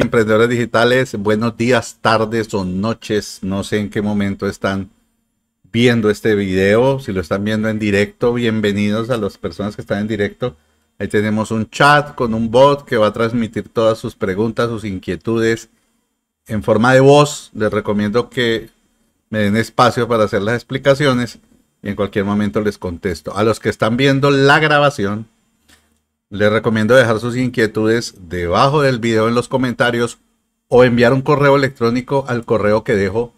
emprendedores digitales, buenos días, tardes o noches. No sé en qué momento están viendo este video. Si lo están viendo en directo, bienvenidos a las personas que están en directo. Ahí tenemos un chat con un bot que va a transmitir todas sus preguntas, sus inquietudes en forma de voz. Les recomiendo que me den espacio para hacer las explicaciones y en cualquier momento les contesto. A los que están viendo la grabación, les recomiendo dejar sus inquietudes debajo del video en los comentarios o enviar un correo electrónico al correo que dejo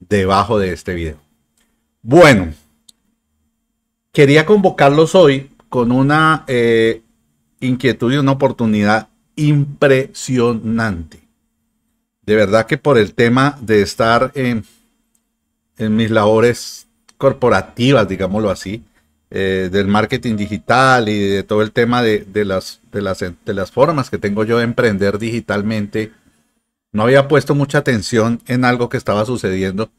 debajo de este video. Bueno, quería convocarlos hoy con una eh, inquietud y una oportunidad impresionante. De verdad que por el tema de estar en mis labores corporativas, digámoslo así, eh, del marketing digital y de todo el tema de, las, de, las, de las formas que tengo yo de emprender digitalmente, no había puesto mucha atención en algo que estaba sucediendo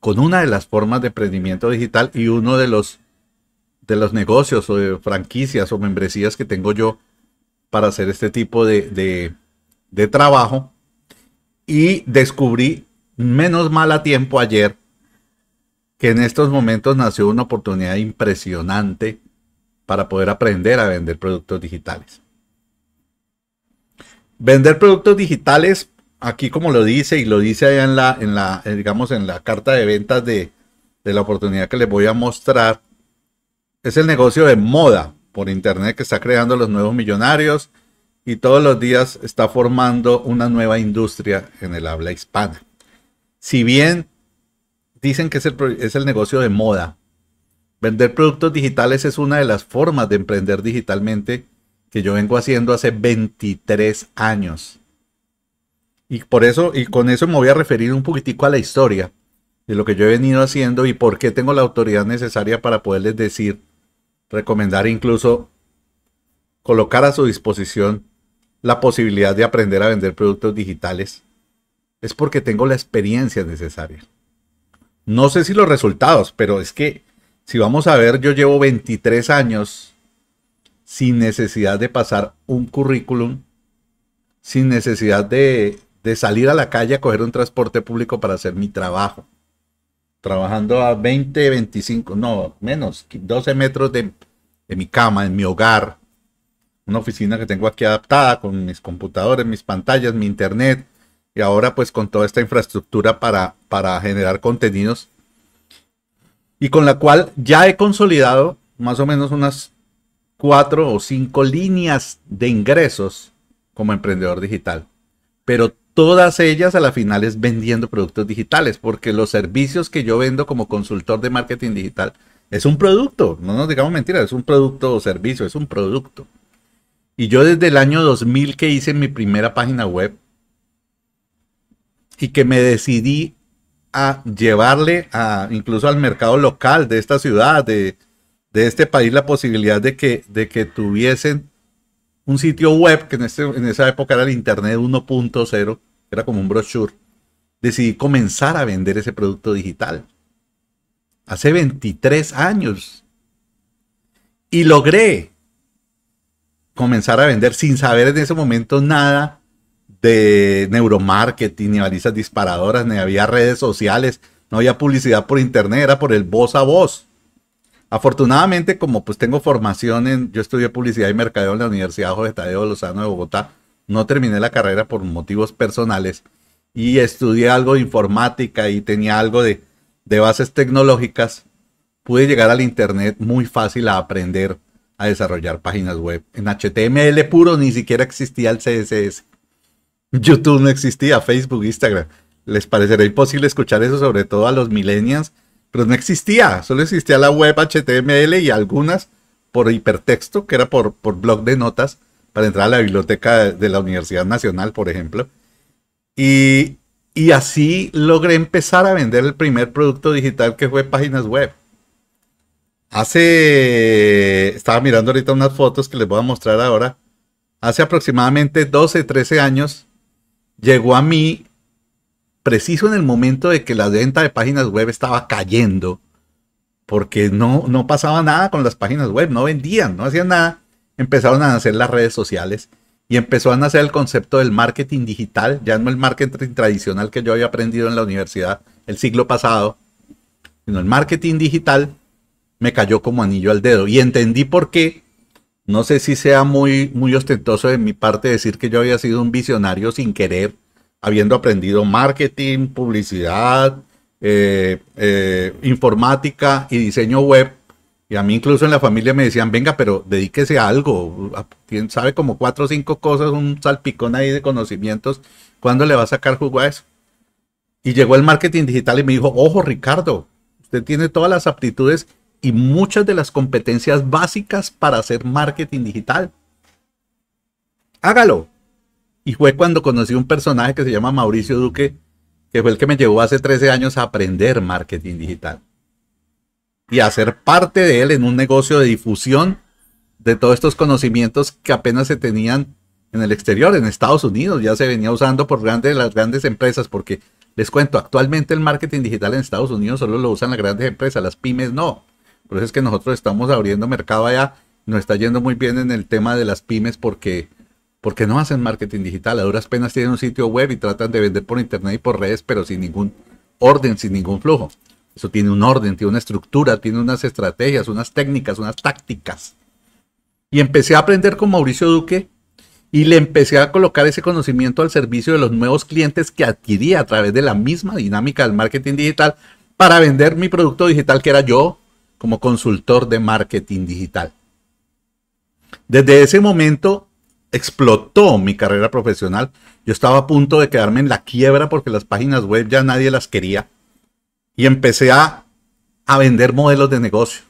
con una de las formas de emprendimiento digital y uno de los, de los negocios o franquicias o membresías que tengo yo para hacer este tipo de trabajo. Y descubrí, menos mal a tiempo ayer, que en estos momentos nació una oportunidad impresionante para poder aprender a vender productos digitales. Vender productos digitales, aquí como lo dice y lo dice allá en la, eh, digamos, en la carta de ventas de, de la oportunidad que les voy a mostrar, es el negocio de moda por internet que está creando los nuevos millonarios y todos los días está formando una nueva industria en el habla hispana. Si bien dicen que es el, negocio de moda. Vender productos digitales es una de las formas de emprender digitalmente que yo vengo haciendo hace 23 años. Y por eso, y con eso me voy a referir un poquitico a la historia de lo que yo he venido haciendo y por qué tengo la autoridad necesaria para poderles decir, recomendar incluso colocar a su disposición la posibilidad de aprender a vender productos digitales. Es porque tengo la experiencia necesaria. No sé si los resultados, pero es que si vamos a ver, yo llevo 23 años sin necesidad de pasar un currículum, sin necesidad de, salir a la calle a coger un transporte público para hacer mi trabajo. Trabajando a 20, 25, no, menos, 12 metros de mi cama, en mi hogar, una oficina que tengo aquí adaptada con mis computadores, mis pantallas, mi internet, y ahora pues con toda esta infraestructura para, para generar contenidos. Y con la cual ya he consolidado más o menos unas cuatro o cinco líneas de ingresos como emprendedor digital. Pero todas ellas a la final es vendiendo productos digitales, porque los servicios que yo vendo como consultor de marketing digital es un producto, no nos digamos mentiras, es un producto o servicio, es un producto. Y yo desde el año 2000 que hice mi primera página web, y que me decidí a llevarle a, incluso al mercado local de esta ciudad, de, este país, la posibilidad de que, de que tuviesen un sitio web, que en, este, en esa época era el Internet 1.0, era como un brochure, decidí comenzar a vender ese producto digital. Hace 23 años. Y logré comenzar a vender sin saber en ese momento nada de neuromarketing, ni balizas disparadoras, ni había redes sociales, no había publicidad por internet, era por el voz a voz. Afortunadamente, como pues tengo formación en, yo estudié publicidad y mercadeo en la Universidad Jorge Tadeo Lozano de Bogotá, no terminé la carrera por motivos personales y estudié algo de informática y tenía algo de, de bases tecnológicas, pude llegar al internet muy fácil a aprender a desarrollar páginas web. En HTML puro ni siquiera existía el CSS. YouTube no existía, Facebook, Instagram. Les parecerá imposible escuchar eso, sobre todo a los millennials, pero no existía. Solo existía la web HTML y algunas por hipertexto, que era por, por blog de notas, para entrar a la biblioteca de la Universidad Nacional, por ejemplo. Y, y así logré empezar a vender el primer producto digital que fue páginas web. Hace, estaba mirando ahorita unas fotos que les voy a mostrar ahora. Hace aproximadamente 12, 13 años llegó a mí preciso en el momento de que la venta de páginas web estaba cayendo, porque no, no pasaba nada con las páginas web, no vendían, no hacían nada. Empezaron a nacer las redes sociales y empezó a nacer el concepto del marketing digital, ya no el marketing tradicional que yo había aprendido en la universidad el siglo pasado, sino el marketing digital me cayó como anillo al dedo y entendí por qué no sé si sea muy, muy ostentoso de mi parte decir que yo había sido un visionario sin querer, habiendo aprendido marketing, publicidad, eh, eh, informática y diseño web. Y a mí incluso en la familia me decían, venga, pero dedíquese a algo. Sabe como cuatro o cinco cosas, un salpicón ahí de conocimientos. ¿Cuándo le va a sacar jugo a eso? Y llegó el marketing digital y me dijo, ojo Ricardo, usted tiene todas las aptitudes y muchas de las competencias básicas para hacer marketing digital. Hágalo. Y fue cuando conocí un personaje que se llama Mauricio Duque, que fue el que me llevó hace 13 años a aprender marketing digital y a ser parte de él en un negocio de difusión de todos estos conocimientos que apenas se tenían en el exterior, en Estados Unidos, ya se venía usando por grandes, las grandes empresas, porque les cuento, actualmente el marketing digital en Estados Unidos solo lo usan las grandes empresas, las pymes no. Por eso es que nosotros estamos abriendo mercado allá. Nos está yendo muy bien en el tema de las pymes porque, porque no hacen marketing digital. A duras penas tienen un sitio web y tratan de vender por internet y por redes, pero sin ningún orden, sin ningún flujo. Eso tiene un orden, tiene una estructura, tiene unas estrategias, unas técnicas, unas tácticas. Y empecé a aprender con Mauricio Duque y le empecé a colocar ese conocimiento al servicio de los nuevos clientes que adquiría a través de la misma dinámica del marketing digital para vender mi producto digital que era yo, como consultor de marketing digital. Desde ese momento explotó mi carrera profesional. Yo estaba a punto de quedarme en la quiebra porque las páginas web ya nadie las quería. Y empecé a, vender modelos de negocio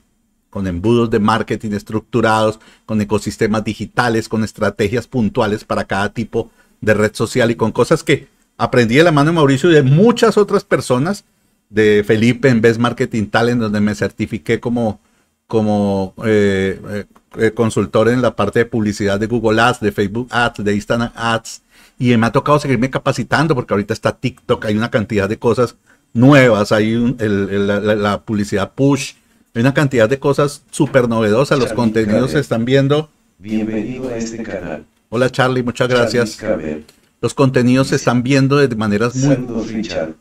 con embudos de marketing estructurados, con ecosistemas digitales, con estrategias puntuales para cada tipo de red social y con cosas que aprendí de la mano de Mauricio y de muchas otras personas de Felipe en Best Marketing Talent, donde me certifiqué como, como eh, eh, consultor en la parte de publicidad de Google Ads, de Facebook Ads, de Instagram Ads. Y me ha tocado seguirme capacitando porque ahorita está TikTok, hay una cantidad de cosas nuevas, hay el, la, publicidad push, hay una cantidad de cosas súper novedosas, los contenidos se están viendo. Bienvenido a este canal. Hola Charlie, muchas gracias. Los contenidos se están viendo de maneras muy... Richard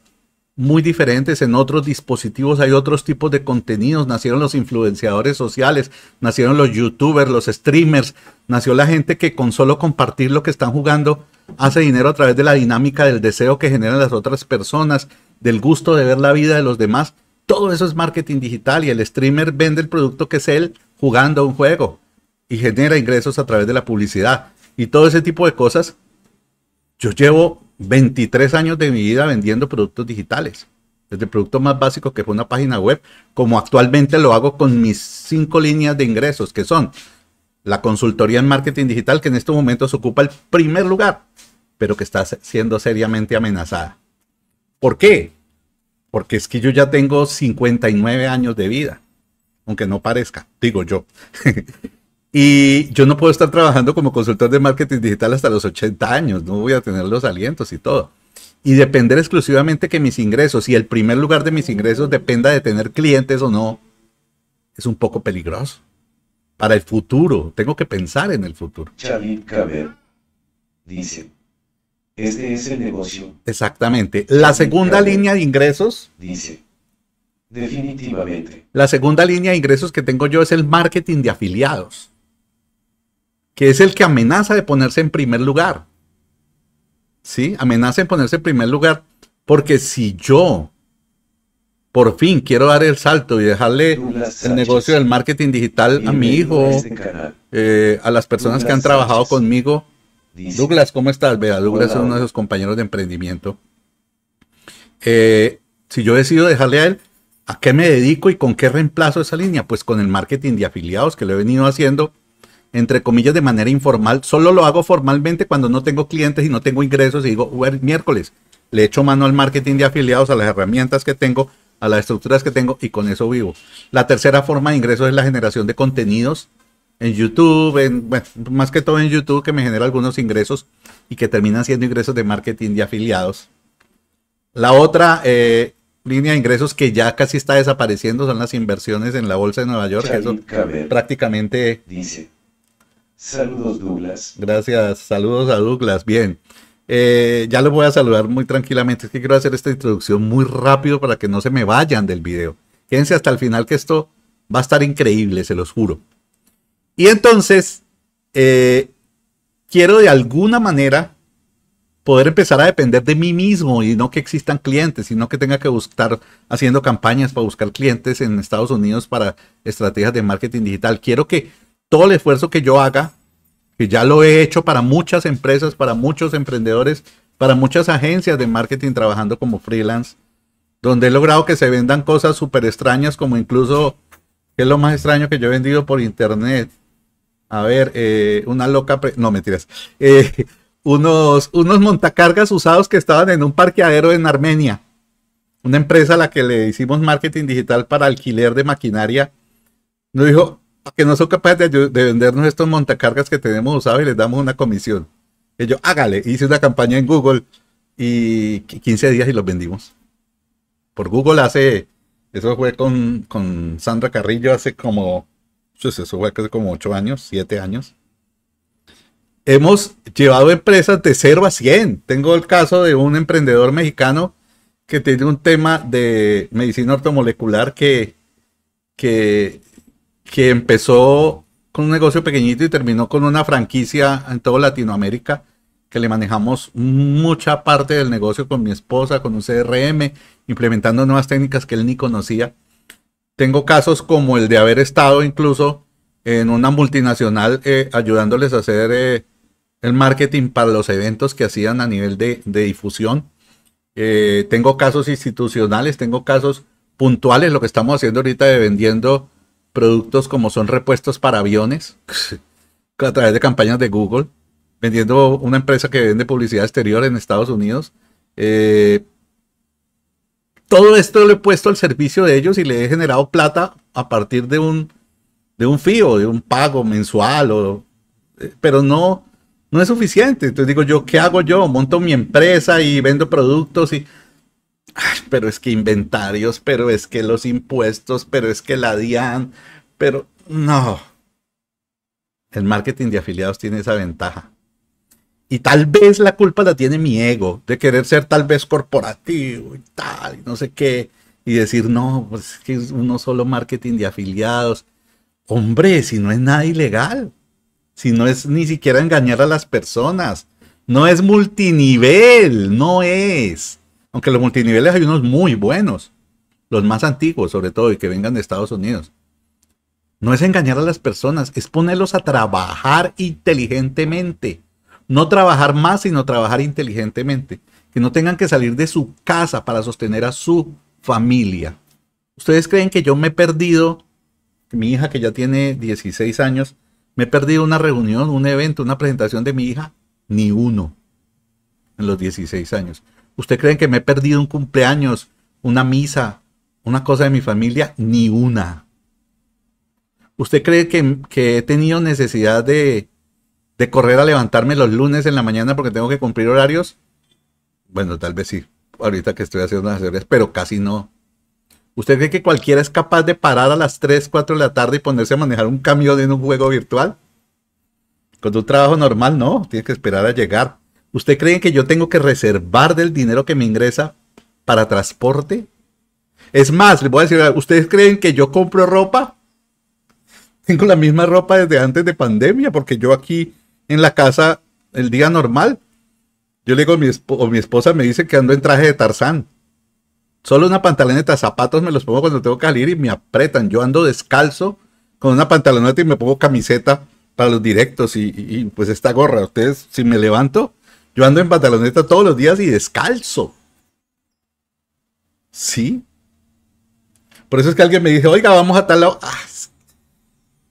muy diferentes en otros dispositivos, hay otros tipos de contenidos, nacieron los influenciadores sociales, nacieron los youtubers, los streamers, nació la gente que con solo compartir lo que están jugando hace dinero a través de la dinámica del deseo que generan las otras personas, del gusto de ver la vida de los demás. Todo eso es marketing digital y el streamer vende el producto que es él jugando un juego y genera ingresos a través de la publicidad y todo ese tipo de cosas. Yo llevo 23 años de mi vida vendiendo productos digitales. Desde el producto más básico que fue una página web, como actualmente lo hago con mis cinco líneas de ingresos, que son la consultoría en marketing digital, que en estos momentos ocupa el primer lugar, pero que está siendo seriamente amenazada. ¿Por qué? Porque es que yo ya tengo 59 años de vida, aunque no parezca, digo yo. Y yo no puedo estar trabajando como consultor de marketing digital hasta los 80 años, no voy a tener los alientos y todo. Y depender exclusivamente que mis ingresos y el primer lugar de mis ingresos dependa de tener clientes o no, es un poco peligroso. Para el futuro, tengo que pensar en el futuro. Chavit Caber dice, este es el negocio. Exactamente. La segunda línea de ingresos. Dice, definitivamente. La segunda línea de ingresos que tengo yo es el marketing de afiliados que es el que amenaza de ponerse en primer lugar. ¿Sí? Amenaza en ponerse en primer lugar porque si yo por fin quiero dar el salto y dejarle el negocio del marketing digital a mi hijo, eh, a, las personas que han trabajado conmigo. Douglas, ¿cómo estás? Vea, Douglas es uno de sus compañeros de emprendimiento. Eh, si yo decido dejarle a él, ¿a qué me dedico y con qué reemplazo esa línea? Pues con el marketing de afiliados que le he venido haciendo entre comillas, de manera informal. Solo lo hago formalmente cuando no tengo clientes y no tengo ingresos y digo, miércoles, le echo mano al marketing de afiliados, a las herramientas que tengo, a las estructuras que tengo y con eso vivo. La tercera forma de ingresos es la generación de contenidos en YouTube, en, más que todo en YouTube, que me genera algunos ingresos y que terminan siendo ingresos de marketing de afiliados. La otra eh, línea de ingresos que ya casi está desapareciendo son las inversiones en la bolsa de Nueva York. eso, prácticamente dice Saludos, Douglas. Gracias, saludos a Douglas. Bien. Eh, ya los voy a saludar muy tranquilamente. Es que quiero hacer esta introducción muy rápido para que no se me vayan del video. Quédense hasta el final que esto va a estar increíble, se los juro. Y entonces, eh, quiero de alguna manera poder empezar a depender de mí mismo y no que existan clientes, sino que tenga que buscar haciendo campañas para buscar clientes en Estados Unidos para estrategias de marketing digital. Quiero que todo el esfuerzo que yo haga, que ya lo he hecho para muchas empresas, para muchos emprendedores, para muchas agencias de marketing trabajando como freelance, donde he logrado que se vendan cosas súper extrañas, como incluso, ¿qué es lo más extraño que yo he vendido por internet? A ver, eh, una loca, no mentiras, eh, unos, unos montacargas usados que estaban en un parqueadero en Armenia, una empresa a la que le hicimos marketing digital para alquiler de maquinaria, nos dijo, que no son capaces de, vendernos estos montacargas que tenemos usados y les damos una comisión. Y yo, hágale, hice una campaña en Google y 15 días y los vendimos. Por Google hace, eso fue con, Sandra Carrillo hace como, pues eso fue hace como 8 años, 7 años. Hemos llevado empresas de 0 a 100. Tengo el caso de un emprendedor mexicano que tiene un tema de medicina ortomolecular que, que que empezó con un negocio pequeñito y terminó con una franquicia en toda Latinoamérica, que le manejamos mucha parte del negocio con mi esposa, con un CRM, implementando nuevas técnicas que él ni conocía. Tengo casos como el de haber estado incluso en una multinacional eh, ayudándoles a hacer eh, el marketing para los eventos que hacían a nivel de, difusión. Eh, tengo casos institucionales, tengo casos puntuales, lo que estamos haciendo ahorita de vendiendo productos como son repuestos para aviones a través de campañas de Google, vendiendo una empresa que vende publicidad exterior en Estados Unidos. Eh, todo esto lo he puesto al servicio de ellos y le he generado plata a partir de un, de un fío, de un pago mensual, eh, pero no, no es suficiente. Entonces digo yo, ¿qué hago yo? Monto mi empresa y vendo productos y pero es que inventarios, pero es que los impuestos, pero es que la DIAN, pero no. El marketing de afiliados tiene esa ventaja. Y tal vez la culpa la tiene mi ego, de querer ser tal vez corporativo y tal, y no sé qué, y decir, no, pues es que es uno solo marketing de afiliados. Hombre, si no es nada ilegal, si no es ni siquiera engañar a las personas, no es multinivel, no es. Aunque los multiniveles hay unos muy buenos, los más antiguos sobre todo y que vengan de Estados Unidos. No es engañar a las personas, es ponerlos a trabajar inteligentemente. No trabajar más, sino trabajar inteligentemente. Que no tengan que salir de su casa para sostener a su familia. ¿Ustedes creen que yo me he perdido, mi hija que ya tiene 16 años, me he perdido una reunión, un evento, una presentación de mi hija? Ni uno en los 16 años. ¿Usted cree que me he perdido un cumpleaños, una misa, una cosa de mi familia? Ni una. ¿Usted cree que, he tenido necesidad de, de correr a levantarme los lunes en la mañana porque tengo que cumplir horarios? Bueno, tal vez sí, ahorita que estoy haciendo las series, pero casi no. ¿Usted cree que cualquiera es capaz de parar a las 3, 4 de la tarde y ponerse a manejar un camión en un juego virtual? Con tu trabajo normal, no, tienes que esperar a llegar. ¿Usted cree que yo tengo que reservar del dinero que me ingresa para transporte? Es más, les voy a decir, ¿ustedes creen que yo compro ropa? Tengo la misma ropa desde antes de pandemia, porque yo aquí en la casa, el día normal, yo le digo, mi o mi esposa me dice que ando en traje de Tarzán. Solo una pantaloneta, zapatos me los pongo cuando tengo que salir y me apretan. Yo ando descalzo con una pantaloneta y me pongo camiseta para los directos y pues esta gorra. Ustedes, si me levanto, yo ando en pantaloneta todos los días y descalzo. ¿Sí? Por eso es que alguien me dice, oiga, vamos a tal lado. Ah,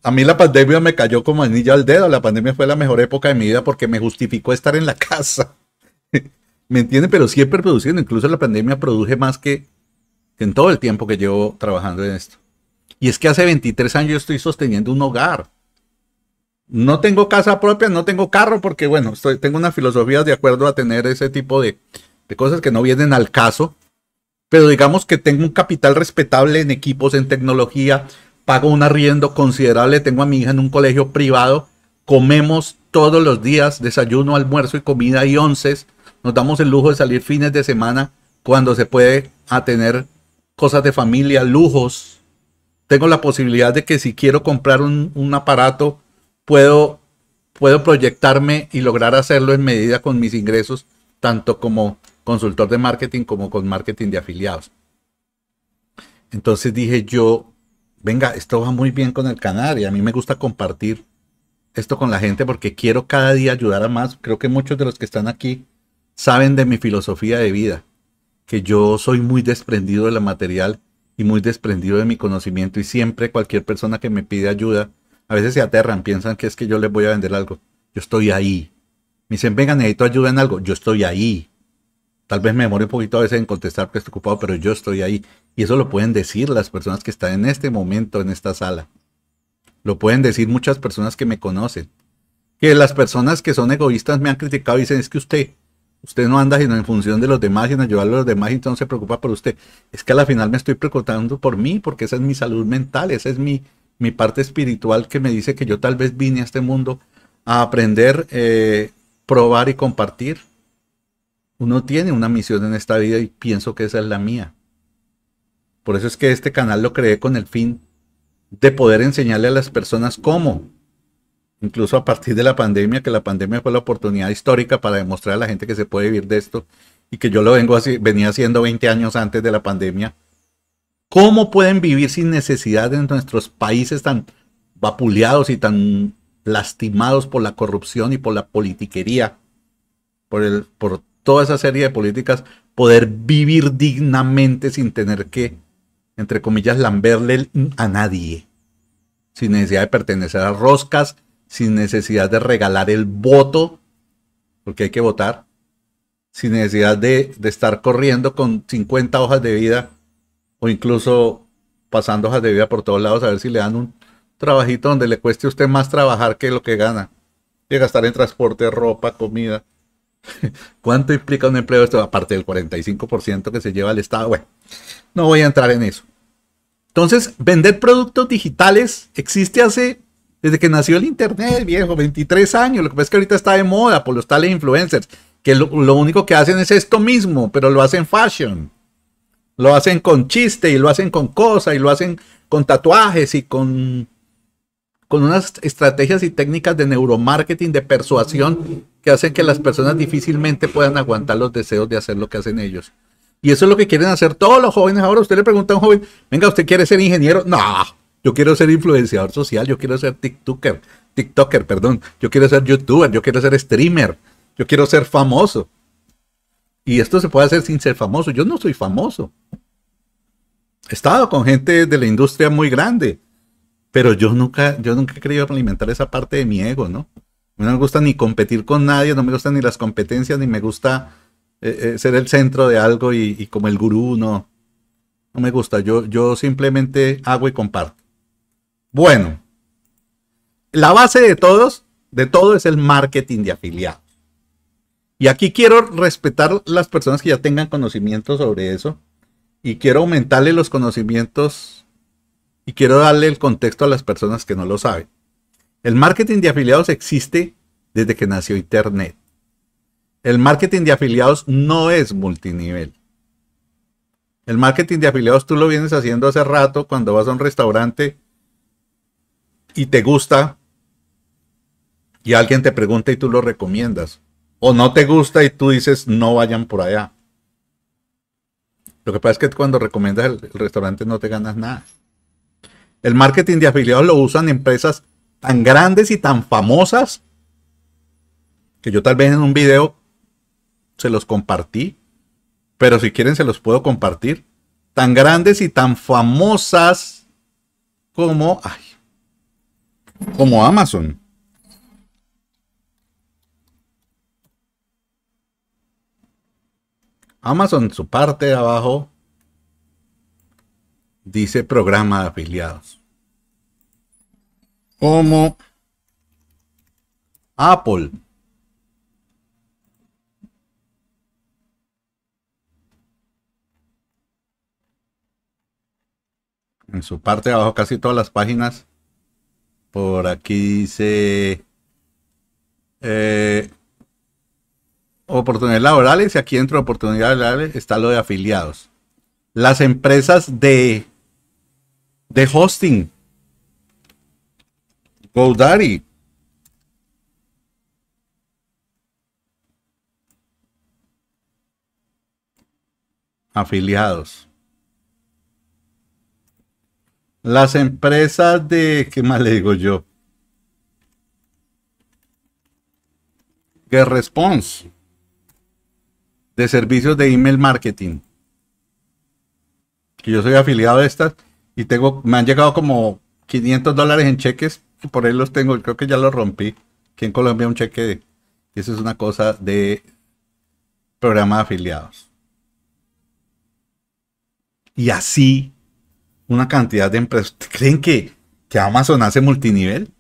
a mí la pandemia me cayó como anillo al dedo. La pandemia fue la mejor época de mi vida porque me justificó estar en la casa. ¿Me entienden? Pero siempre produciendo. Incluso la pandemia produce más que en todo el tiempo que llevo trabajando en esto. Y es que hace 23 años yo estoy sosteniendo un hogar no tengo casa propia, no tengo carro, porque bueno, estoy, tengo una filosofía de acuerdo a tener ese tipo de, cosas que no vienen al caso. Pero digamos que tengo un capital respetable en equipos, en tecnología, pago un arriendo considerable, tengo a mi hija en un colegio privado, comemos todos los días, desayuno, almuerzo y comida y onces, nos damos el lujo de salir fines de semana cuando se puede a tener cosas de familia, lujos. Tengo la posibilidad de que si quiero comprar un aparato puedo, puedo proyectarme y lograr hacerlo en medida con mis ingresos, tanto como consultor de marketing como con marketing de afiliados. Entonces dije yo, venga, esto va muy bien con el canal y a mí me gusta compartir esto con la gente porque quiero cada día ayudar a más. Creo que muchos de los que están aquí saben de mi filosofía de vida, que yo soy muy desprendido de la material y muy desprendido de mi conocimiento y siempre cualquier persona que me pide ayuda, a veces se aterran, piensan que es que yo les voy a vender algo. Yo estoy ahí. Me dicen, venga, necesito ayuda en algo. Yo estoy ahí. Tal vez me demore un poquito a veces en contestar porque estoy ocupado, pero yo estoy ahí. Y eso lo pueden decir las personas que están en este momento en esta sala. Lo pueden decir muchas personas que me conocen. Que las personas que son egoístas me han criticado y dicen, es que usted, usted no anda sino en función de los demás y en ayudar a los demás, entonces no se preocupa por usted. Es que a la final me estoy preocupando por mí, porque esa es mi salud mental, esa es mi, mi parte espiritual que me dice que yo tal vez vine a este mundo a aprender, eh, probar y compartir. Uno tiene una misión en esta vida y pienso que esa es la mía. Por eso es que este canal lo creé con el fin de poder enseñarle a las personas cómo. Incluso a partir de la pandemia, que la pandemia fue la oportunidad histórica para demostrar a la gente que se puede vivir de esto y que yo lo vengo así, venía haciendo 20 años antes de la pandemia ¿Cómo pueden vivir sin necesidad en nuestros países tan vapuleados y tan lastimados por la corrupción y por la politiquería, por, toda esa serie de políticas, poder vivir dignamente sin tener que, entre comillas, lamberle a nadie, sin necesidad de pertenecer a roscas, sin necesidad de regalar el voto, porque hay que votar, sin necesidad de, de estar corriendo con 50 hojas de vida o incluso pasando hojas de vida por todos lados a ver si le dan un trabajito donde le cueste a usted más trabajar que lo que gana. y gastar en transporte, ropa, comida. ¿Cuánto implica un empleo esto? Aparte del 45% que se lleva al Estado. Bueno, no voy a entrar en eso. Entonces, vender productos digitales existe hace, desde que nació el Internet, viejo, 23 años. Lo que pasa es que ahorita está de moda por los tales influencers, que lo único que hacen es esto mismo, pero lo hacen fashion. Lo hacen con chiste y lo hacen con cosas y lo hacen con tatuajes y con, con unas estrategias y técnicas de neuromarketing, de persuasión, que hacen que las personas difícilmente puedan aguantar los deseos de hacer lo que hacen ellos. Y eso es lo que quieren hacer todos los jóvenes ahora. Usted le pregunta a un joven, venga, ¿usted quiere ser ingeniero? No, yo quiero ser influenciador social, yo quiero ser TikToker, TikToker, perdón, yo quiero ser youtuber, yo quiero ser streamer, yo quiero ser famoso. Y esto se puede hacer sin ser famoso. Yo no soy famoso. He estado con gente de la industria muy grande, pero yo nunca, yo nunca he querido alimentar esa parte de mi ego, ¿no? No me gusta ni competir con nadie, no me gustan ni las competencias, ni me gusta eh, eh, ser el centro de algo y, como el gurú, no. No me gusta, yo, yo simplemente hago y comparto. Bueno, la base de todos, de todo es el marketing de afiliados. Y aquí quiero respetar las personas que ya tengan conocimiento sobre eso. Y quiero aumentarle los conocimientos y quiero darle el contexto a las personas que no lo saben. El marketing de afiliados existe desde que nació Internet. El marketing de afiliados no es multinivel. El marketing de afiliados tú lo vienes haciendo hace rato cuando vas a un restaurante y te gusta y alguien te pregunta y tú lo recomiendas. O no te gusta y tú dices, no vayan por allá. Lo que pasa es que cuando recomiendas el, restaurante no te ganas nada. El marketing de afiliados lo usan empresas tan grandes y tan famosas que yo tal vez en un video se los compartí, pero si quieren se los puedo compartir. Tan grandes y tan famosas como, ay, como Amazon. Amazon, su parte de abajo, dice programa de afiliados. Como Apple. En su parte de abajo, casi todas las páginas. Por aquí dice eh, oportunidades laborales y aquí dentro de oportunidades laborales está lo de afiliados. Las empresas de, de hosting. GoDaddy. Afiliados. Las empresas de... ¿Qué más le digo yo? response de servicios de email marketing. Que yo soy afiliado de estas y tengo, me han llegado como 500 dólares en cheques, por ahí los tengo, creo que ya los rompí. Que en Colombia un cheque de, eso es una cosa de programa de afiliados. Y así, una cantidad de empresas. ¿Creen que, que Amazon hace multinivel?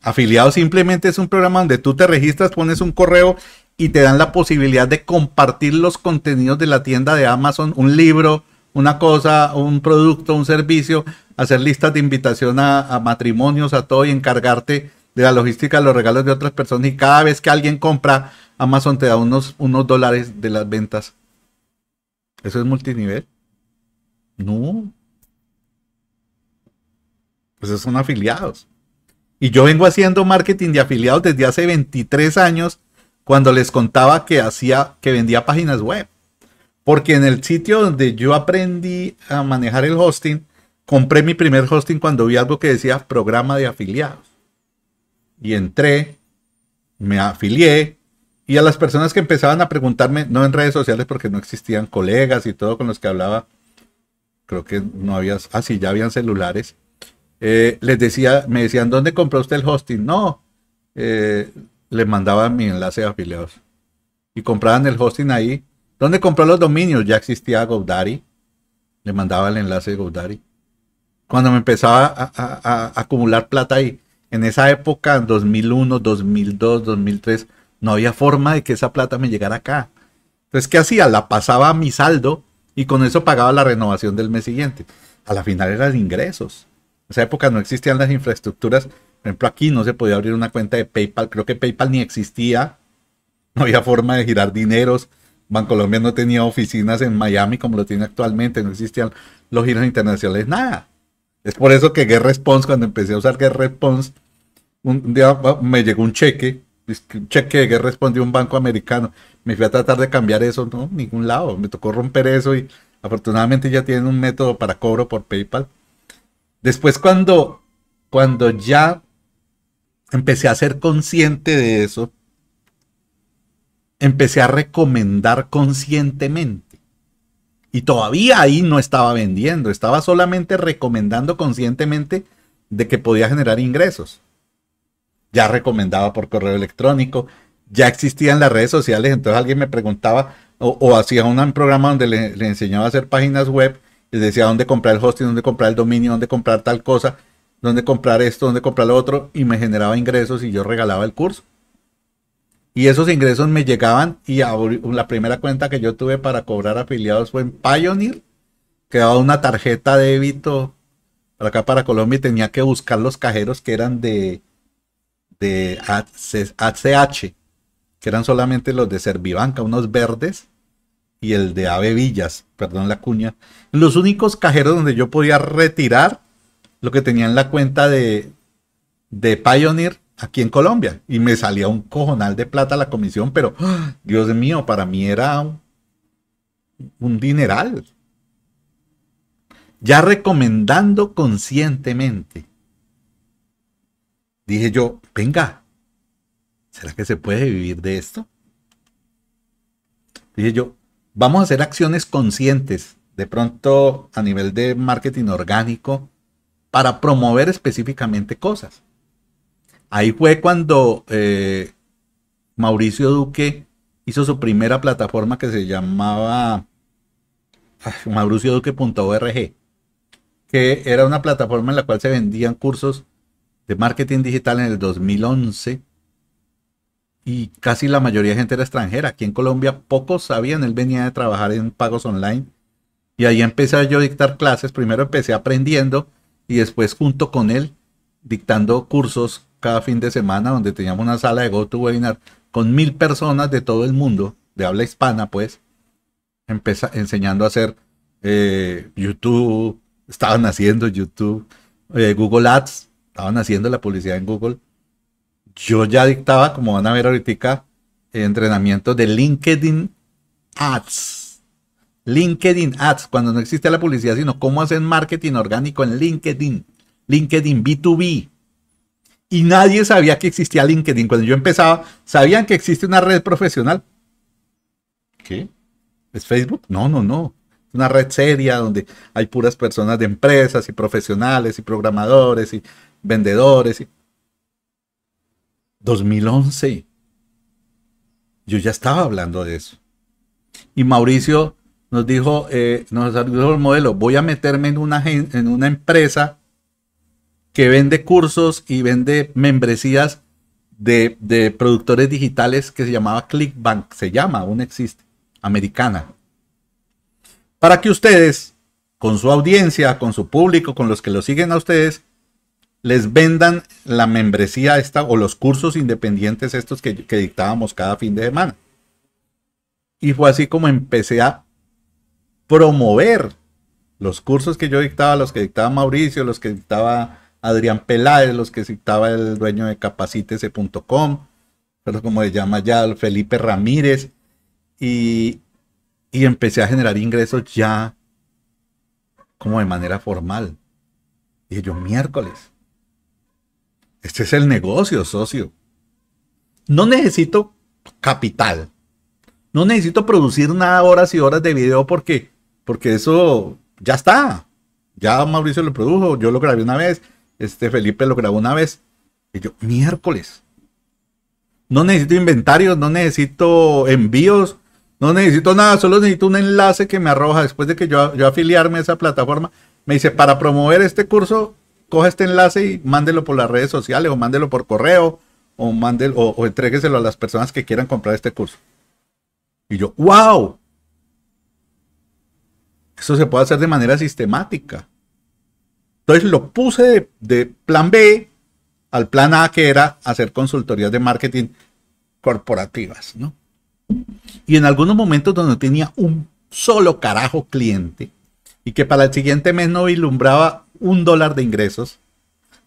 Afiliado simplemente es un programa donde tú te registras, pones un correo y te dan la posibilidad de compartir los contenidos de la tienda de Amazon, un libro, una cosa, un producto, un servicio, hacer listas de invitación a, matrimonios, a todo y encargarte de la logística, los regalos de otras personas y cada vez que alguien compra, Amazon te da unos, unos dólares de las ventas. ¿Eso es multinivel? No. Pues esos son afiliados. Y yo vengo haciendo marketing de afiliados desde hace 23 años cuando les contaba que hacía, que vendía páginas web. Porque en el sitio donde yo aprendí a manejar el hosting, compré mi primer hosting cuando vi algo que decía programa de afiliados. Y entré, me afilié, y a las personas que empezaban a preguntarme, no en redes sociales porque no existían colegas y todo con los que hablaba, creo que no había, ah sí, ya habían celulares, eh, les decía, me decían, ¿dónde compró usted el hosting? No, eh, le mandaba mi enlace de afiliados. Y compraban el hosting ahí. ¿Dónde compró los dominios? Ya existía GoDaddy. Le mandaba el enlace de GoDaddy. Cuando me empezaba a, acumular plata ahí, en esa época, 2001, 2002, 2003, no había forma de que esa plata me llegara acá. Entonces, ¿qué hacía? La pasaba a mi saldo y con eso pagaba la renovación del mes siguiente. A la final eran ingresos. En esa época no existían las infraestructuras por ejemplo, aquí no se podía abrir una cuenta de PayPal. Creo que PayPal ni existía. No había forma de girar dineros. Bancolombia no tenía oficinas en Miami como lo tiene actualmente. No existían los giros internacionales, nada. Es por eso que Get Response, cuando empecé a usar GetResponse, Response, un día ah, me llegó un cheque, un cheque de respondió de un banco americano. Me fui a tratar de cambiar eso, no, ningún lado. Me tocó romper eso y afortunadamente ya tienen un método para cobro por PayPal. Después cuando, cuando ya empecé a ser consciente de eso, empecé a recomendar conscientemente. Y todavía ahí no estaba vendiendo, estaba solamente recomendando conscientemente de que podía generar ingresos. Ya recomendaba por correo electrónico, ya existían las redes sociales, entonces alguien me preguntaba o, hacía un programa donde le, le enseñaba a hacer páginas web, les decía dónde comprar el hosting, dónde comprar el dominio, dónde comprar tal cosa dónde comprar esto, dónde comprar lo otro, y me generaba ingresos y yo regalaba el curso. Y esos ingresos me llegaban y la primera cuenta que yo tuve para cobrar afiliados fue en Pioneer, que daba una tarjeta de débito para acá para Colombia y tenía que buscar los cajeros que eran de, de ACH, que eran solamente los de Servibanca, unos verdes, y el de Ave Villas, perdón la cuña. Los únicos cajeros donde yo podía retirar lo que tenía en la cuenta de, de Pioneer aquí en Colombia. Y me salía un cojonal de plata la comisión, pero ¡ah! Dios mío, para mí era un dineral. Ya recomendando conscientemente. Dije yo, venga, ¿será que se puede vivir de esto? Dije yo, vamos a hacer acciones conscientes, de pronto a nivel de marketing orgánico, para promover específicamente cosas. Ahí fue cuando eh, Mauricio Duque hizo su primera plataforma que se llamaba mauricioduque.org, que era una plataforma en la cual se vendían cursos de marketing digital en el 2011 y casi la mayoría de gente era extranjera. Aquí en Colombia pocos sabían, él venía de trabajar en pagos online y ahí empecé yo a dictar clases. Primero empecé aprendiendo y después junto con él dictando cursos cada fin de semana donde teníamos una sala de GoToWebinar con mil personas de todo el mundo, de habla hispana pues, empeza, enseñando a hacer eh, YouTube, estaban haciendo YouTube, eh, Google Ads, estaban haciendo la publicidad en Google. Yo ya dictaba, como van a ver ahorita, entrenamientos de LinkedIn Ads LinkedIn Ads, cuando no existe la publicidad, sino cómo hacen marketing orgánico en LinkedIn. LinkedIn B2B. Y nadie sabía que existía LinkedIn. Cuando yo empezaba, ¿sabían que existe una red profesional? ¿Qué? ¿Es Facebook? No, no, no. Una red seria donde hay puras personas de empresas y profesionales y programadores y vendedores. Y... 2011. Yo ya estaba hablando de eso. Y Mauricio nos dijo, eh, nos el modelo, voy a meterme en una, en una empresa que vende cursos y vende membresías de, productores digitales que se llamaba ClickBank, se llama, aún existe, americana. Para que ustedes, con su audiencia, con su público, con los que lo siguen a ustedes, les vendan la membresía esta o los cursos independientes estos que, que dictábamos cada fin de semana. Y fue así como empecé a promover los cursos que yo dictaba, los que dictaba Mauricio, los que dictaba Adrián Peláez, los que dictaba el dueño de capacitese.com, pero como le llama ya Felipe Ramírez, y, empecé a generar ingresos ya como de manera formal. Y yo, miércoles. Este es el negocio, socio. No necesito capital. No necesito producir nada horas y horas de video porque porque eso ya está. Ya Mauricio lo produjo, yo lo grabé una vez, este Felipe lo grabó una vez. Y yo, miércoles. No necesito inventarios, no necesito envíos, no necesito nada, solo necesito un enlace que me arroja después de que yo, yo afiliarme a esa plataforma. Me dice, para promover este curso, coja este enlace y mándelo por las redes sociales o mándelo por correo o, mándelo, a las personas que quieran comprar este curso. Y yo, wow, eso se puede hacer de manera sistemática. Entonces lo puse de, plan B al plan A, que era hacer consultorías de marketing corporativas, Y en algunos momentos donde tenía un solo carajo cliente y que para el siguiente mes no vislumbraba un dólar de ingresos,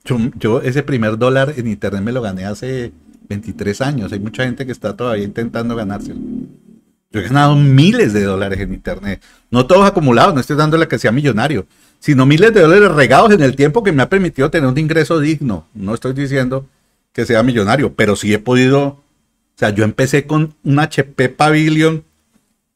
yo, yo, ese primer dólar en internet me lo gané hace 23 años. Hay mucha gente que está todavía intentando ganárselo. Yo he ganado miles de dólares en Internet. No todos acumulados, no estoy dándole que sea millonario, sino miles de dólares regados en el tiempo que me ha permitido tener un ingreso digno. No estoy diciendo que sea millonario, pero sí he podido. O sea, yo empecé con un HP Pavilion.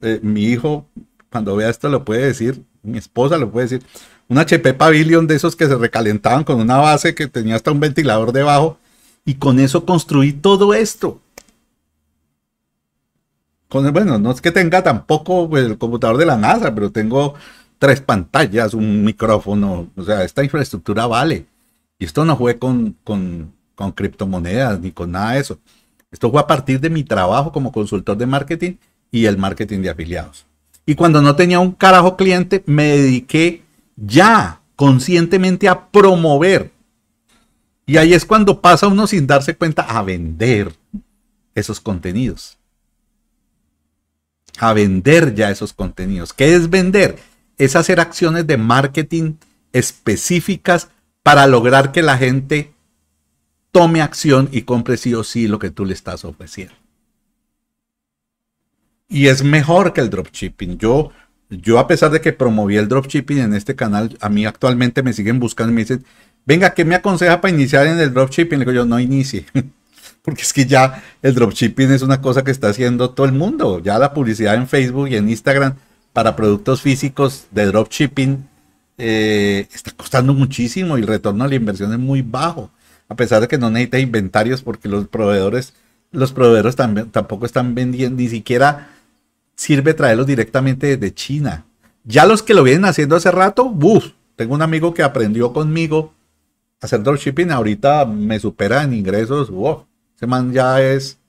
Eh, mi hijo, cuando vea esto, lo puede decir. Mi esposa lo puede decir. Un HP Pavilion de esos que se recalentaban con una base que tenía hasta un ventilador debajo. Y con eso construí todo esto bueno, no es que tenga tampoco el computador de la NASA, pero tengo tres pantallas, un micrófono. O sea, esta infraestructura vale. Y esto no fue con, con, con criptomonedas ni con nada de eso. Esto fue a partir de mi trabajo como consultor de marketing y el marketing de afiliados. Y cuando no tenía un carajo cliente, me dediqué ya conscientemente a promover. Y ahí es cuando pasa uno sin darse cuenta a vender esos contenidos a vender ya esos contenidos. ¿Qué es vender? Es hacer acciones de marketing específicas para lograr que la gente tome acción y compre sí o sí lo que tú le estás ofreciendo. Y es mejor que el dropshipping. Yo, yo a pesar de que promoví el dropshipping en este canal, a mí actualmente me siguen buscando y me dicen, venga, ¿qué me aconseja para iniciar en el dropshipping? Le digo yo, no inicie. porque es que ya el dropshipping es una cosa que está haciendo todo el mundo. Ya la publicidad en Facebook y en Instagram para productos físicos de dropshipping eh, está costando muchísimo y el retorno a la inversión es muy bajo, a pesar de que no necesita inventarios porque los proveedores, los proveedores también, tampoco están vendiendo, ni siquiera sirve traerlos directamente de China. Ya los que lo vienen haciendo hace rato, uff, tengo un amigo que aprendió conmigo a hacer dropshipping, ahorita me supera en ingresos, wow este man ya es,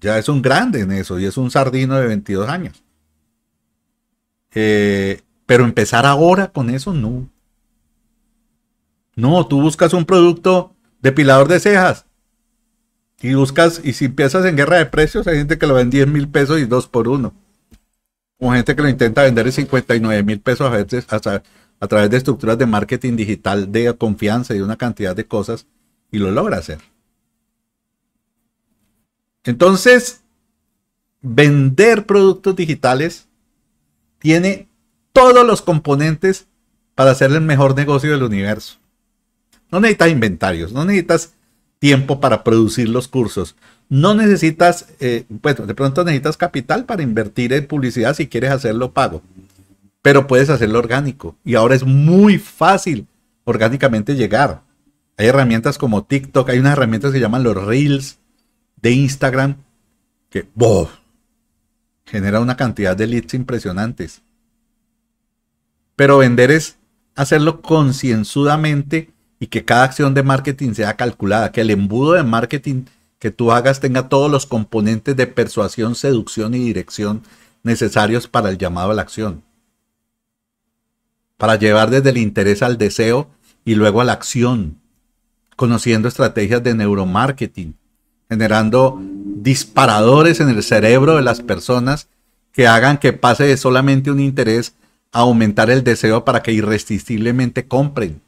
ya es un grande en eso y es un sardino de 22 años. Eh, pero empezar ahora con eso, no. No, tú buscas un producto depilador de cejas y buscas, y si empiezas en guerra de precios, hay gente que lo vende 10 mil pesos y dos por uno. O gente que lo intenta vender en 59 mil pesos a veces, a través de estructuras de marketing digital de confianza y una cantidad de cosas y lo logra hacer. Entonces, vender productos digitales tiene todos los componentes para hacer el mejor negocio del universo. No necesitas inventarios, no necesitas tiempo para producir los cursos, no necesitas, eh, bueno, de pronto necesitas capital para invertir en publicidad si quieres hacerlo pago, pero puedes hacerlo orgánico y ahora es muy fácil orgánicamente llegar. Hay herramientas como TikTok, hay unas herramientas que llaman los Reels, de Instagram que genera una cantidad de leads impresionantes. Pero vender es hacerlo concienzudamente y que cada acción de marketing sea calculada, que el embudo de marketing que tú hagas tenga todos los componentes de persuasión, seducción y dirección necesarios para el llamado a la acción. Para llevar desde el interés al deseo y luego a la acción, conociendo estrategias de neuromarketing, generando disparadores en el cerebro de las personas que hagan que pase de solamente un interés a aumentar el deseo para que irresistiblemente compren,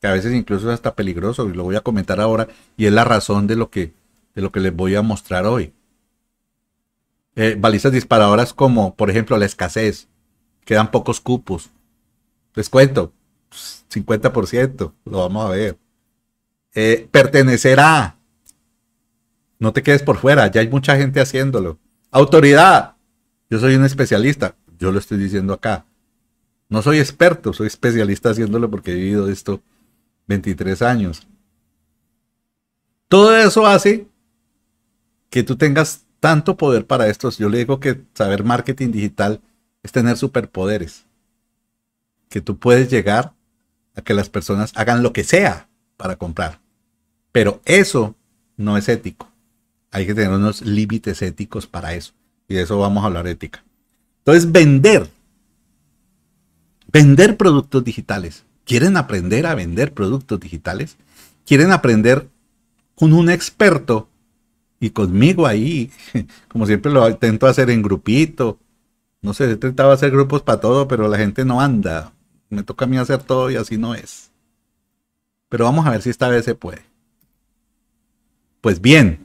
que a veces incluso es hasta peligroso, y lo voy a comentar ahora, y es la razón de lo que, de lo que les voy a mostrar hoy. Eh, balizas disparadoras como, por ejemplo, la escasez, quedan pocos cupos, descuento, 50%, lo vamos a ver. Eh, pertenecer a, no te quedes por fuera, ya hay mucha gente haciéndolo. Autoridad, yo soy un especialista, yo lo estoy diciendo acá. No soy experto, soy especialista haciéndolo porque he vivido esto 23 años. Todo eso hace que tú tengas tanto poder para esto. Yo le digo que saber marketing digital es tener superpoderes. Que tú puedes llegar a que las personas hagan lo que sea para comprar. Pero eso no es ético hay que tener unos límites éticos para eso. Y de eso vamos a hablar ética. Entonces, vender. Vender productos digitales. ¿Quieren aprender a vender productos digitales? ¿Quieren aprender con un experto y conmigo ahí? Como siempre lo intento hacer en grupito. No sé, he tratado hacer grupos para todo, pero la gente no anda. Me toca a mí hacer todo y así no es. Pero vamos a ver si esta vez se puede. Pues bien,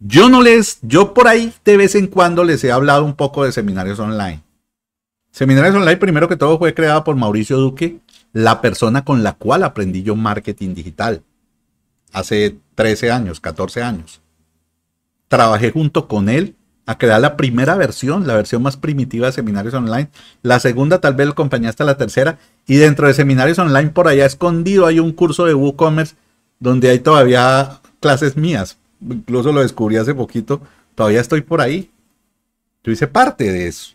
yo no les, yo por ahí de vez en cuando les he hablado un poco de seminarios online. Seminarios online, primero que todo, fue creado por Mauricio Duque, la persona con la cual aprendí yo marketing digital hace 13 años, 14 años. Trabajé junto con él a crear la primera versión, la versión más primitiva de seminarios online. La segunda tal vez lo acompañé hasta la tercera. Y dentro de seminarios online, por allá escondido, hay un curso de WooCommerce donde hay todavía clases mías incluso lo descubrí hace poquito, todavía estoy por ahí. Yo hice parte de eso.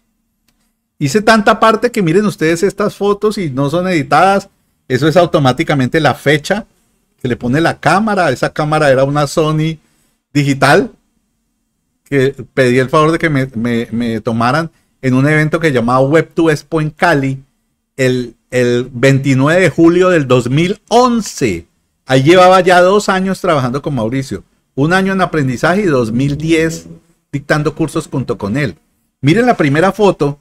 Hice tanta parte que miren ustedes estas fotos y no son editadas. Eso es automáticamente la fecha que le pone la cámara. Esa cámara era una Sony digital que pedí el favor de que me, tomaran en un evento que llamaba Web2 Expo en Cali el, el 29 de julio del 2011. Ahí llevaba ya dos años trabajando con Mauricio un año en aprendizaje y 2010 dictando cursos junto con él. Miren la primera foto.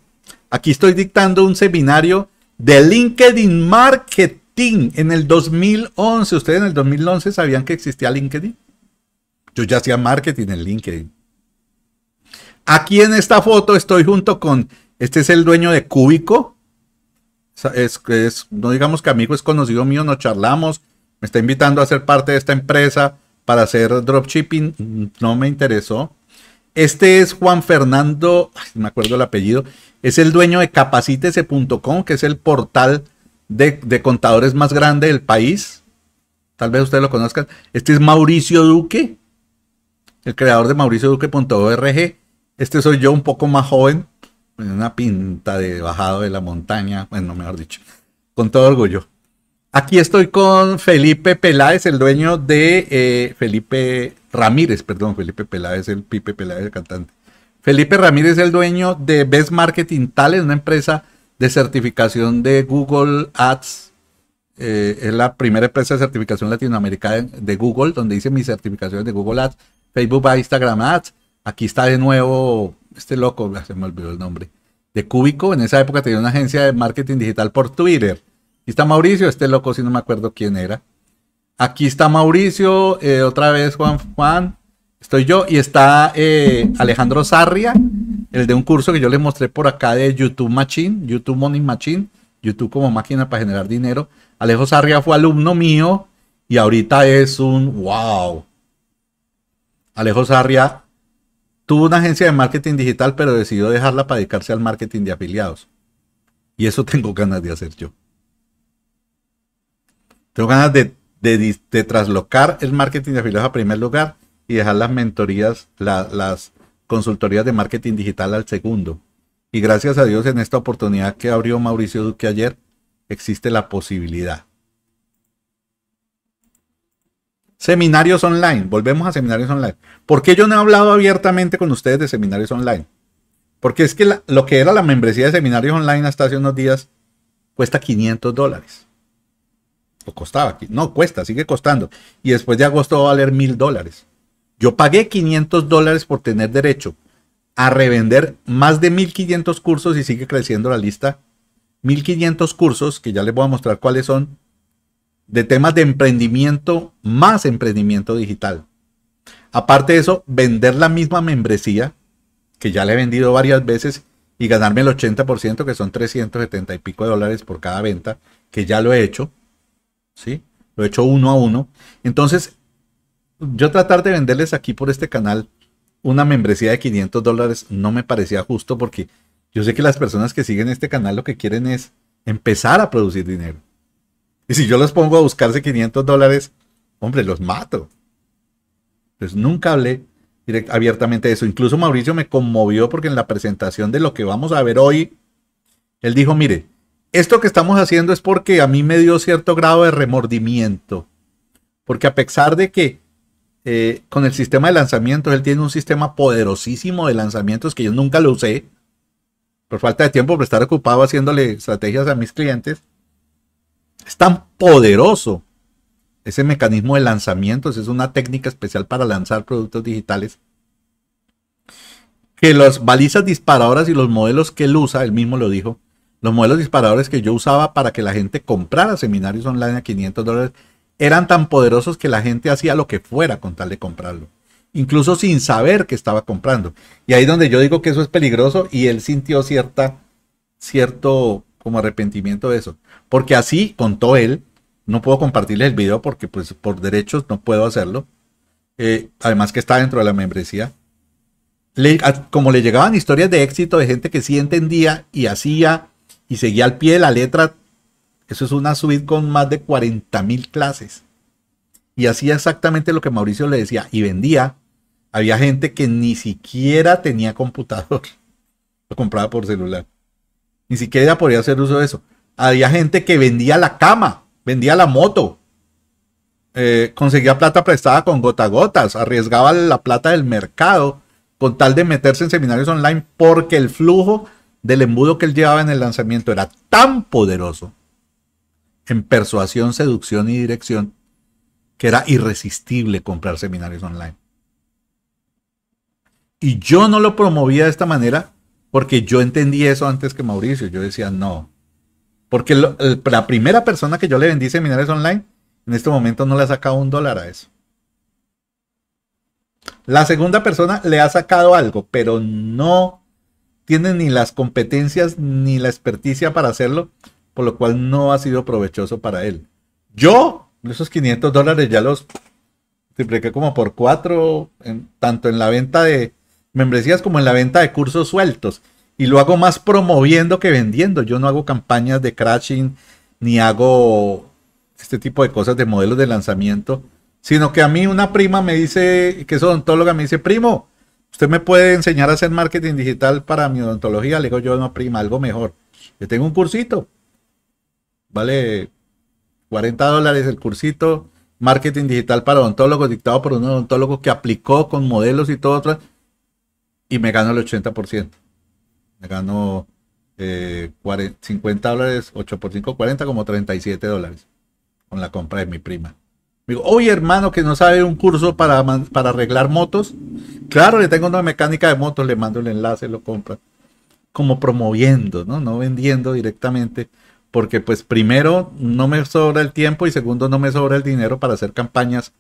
Aquí estoy dictando un seminario de LinkedIn Marketing en el 2011. ¿Ustedes en el 2011 sabían que existía LinkedIn? Yo ya hacía marketing en LinkedIn. Aquí en esta foto estoy junto con, este es el dueño de Cúbico. no digamos que amigo es conocido mío, nos charlamos, me está invitando a ser parte de esta empresa para hacer dropshipping no me interesó. Este es Juan Fernando, me acuerdo el apellido, es el dueño de capacítese.com, que es el portal de, contadores más grande del país. Tal vez ustedes lo conozcan. Este es Mauricio Duque, el creador de mauricioduque.org. Este soy yo un poco más joven, una pinta de bajado de la montaña, bueno, mejor dicho, con todo orgullo. Aquí estoy con Felipe Peláez, el dueño de eh, Felipe Ramírez, perdón, Felipe Peláez, el Pipe Peláez, el cantante. Felipe Ramírez es el dueño de Best Marketing Tales, una empresa de certificación de Google Ads. Eh, es la primera empresa de certificación latinoamericana de Google, donde hice mis certificaciones de Google Ads, Facebook Instagram Ads. Aquí está de nuevo este loco, se me olvidó el nombre, de Cúbico. En esa época tenía una agencia de marketing digital por Twitter Aquí está Mauricio, este loco, si no me acuerdo quién era. Aquí está Mauricio, eh, otra vez Juan Juan, estoy yo y está eh, Alejandro Sarria, el de un curso que yo les mostré por acá de YouTube Machine, YouTube Money Machine, YouTube como máquina para generar dinero. Alejo Sarria fue alumno mío y ahorita es un wow. Alejo Sarria tuvo una agencia de marketing digital, pero decidió dejarla para dedicarse al marketing de afiliados. Y eso tengo ganas de hacer yo. Tengo ganas de, traslocar el marketing de afiliados a primer lugar y dejar las mentorías, las consultorías de marketing digital al segundo. Y gracias a Dios en esta oportunidad que abrió Mauricio Duque ayer, existe la posibilidad. Seminarios online. Volvemos a seminarios online. ¿Por qué yo no he hablado abiertamente con ustedes de seminarios online? Porque es que lo que era la membresía de seminarios online hasta hace unos días cuesta 500 dólares costaba aquí, no, cuesta, sigue costando. Y después de agosto va a valer mil dólares. Yo pagué 500 dólares por tener derecho a revender más de 1500 cursos y sigue creciendo la lista. 1500 cursos, que ya les voy a mostrar cuáles son, de temas de emprendimiento más emprendimiento digital. Aparte de eso, vender la misma membresía, que ya le he vendido varias veces, y ganarme el 80%, que son 370 y pico de dólares por cada venta, que ya lo he hecho ¿sí? Lo he hecho uno a uno. Entonces, yo tratar de venderles aquí por este canal una membresía de 500 dólares no me parecía justo porque yo sé que las personas que siguen este canal lo que quieren es empezar a producir dinero. Y si yo los pongo a buscarse 500 dólares, hombre, los mato. pues nunca hablé abiertamente de eso. Incluso Mauricio me conmovió porque en la presentación de lo que vamos a ver hoy, él dijo, mire, esto que estamos haciendo es porque a mí me dio cierto grado de remordimiento. Porque a pesar de que eh, con el sistema de lanzamientos, él tiene un sistema poderosísimo de lanzamientos que yo nunca lo usé, por falta de tiempo, por estar ocupado haciéndole estrategias a mis clientes. Es tan poderoso ese mecanismo de lanzamientos, es una técnica especial para lanzar productos digitales, que las balizas disparadoras y los modelos que él usa, él mismo lo dijo, los modelos disparadores que yo usaba para que la gente comprara seminarios online a 500 dólares eran tan poderosos que la gente hacía lo que fuera con tal de comprarlo, incluso sin saber que estaba comprando. Y ahí donde yo digo que eso es peligroso y él sintió cierta, cierto como arrepentimiento de eso, porque así contó él, no puedo compartirle el video porque pues por derechos no puedo hacerlo, eh, además que está dentro de la membresía. como le llegaban historias de éxito de gente que sí entendía y hacía y seguía al pie de la letra. Eso es una suite con más de 40 mil clases. Y hacía exactamente lo que Mauricio le decía y vendía. Había gente que ni siquiera tenía computador. Lo compraba por celular. Ni siquiera podía hacer uso de eso. Había gente que vendía la cama, vendía la moto, eh, conseguía plata prestada con gota a gotas, arriesgaba la plata del mercado con tal de meterse en seminarios online porque el flujo del embudo que él llevaba en el lanzamiento era tan poderoso en persuasión, seducción y dirección que era irresistible comprar seminarios online. Y yo no lo promovía de esta manera porque yo entendí eso antes que Mauricio. Yo decía, no. Porque la primera persona que yo le vendí seminarios online, en este momento no le ha sacado un dólar a eso. La segunda persona le ha sacado algo, pero no tiene ni las competencias ni la experticia para hacerlo, por lo cual no ha sido provechoso para él. Yo, esos 500 dólares ya los tripliqué como por cuatro, tanto en la venta de membresías como en la venta de cursos sueltos. Y lo hago más promoviendo que vendiendo. Yo no hago campañas de crashing, ni hago este tipo de cosas de modelos de lanzamiento, sino que a mí una prima me dice, que es odontóloga, me dice, primo, Usted me puede enseñar a hacer marketing digital para mi odontología. Le digo yo, no, prima, algo mejor. Yo tengo un cursito. Vale 40 dólares el cursito. Marketing digital para odontólogos, dictado por un odontólogo que aplicó con modelos y todo. Otro, y me ganó el 80%. Me ganó 50 eh, dólares, 8 por 5, 40, como 37 dólares con la compra de mi prima oye hermano, que no sabe un curso para, para arreglar motos. Claro, le tengo una mecánica de motos, le mando el enlace, lo compra. Como promoviendo, ¿no? No vendiendo directamente. Porque pues primero no me sobra el tiempo y segundo no me sobra el dinero para hacer campañas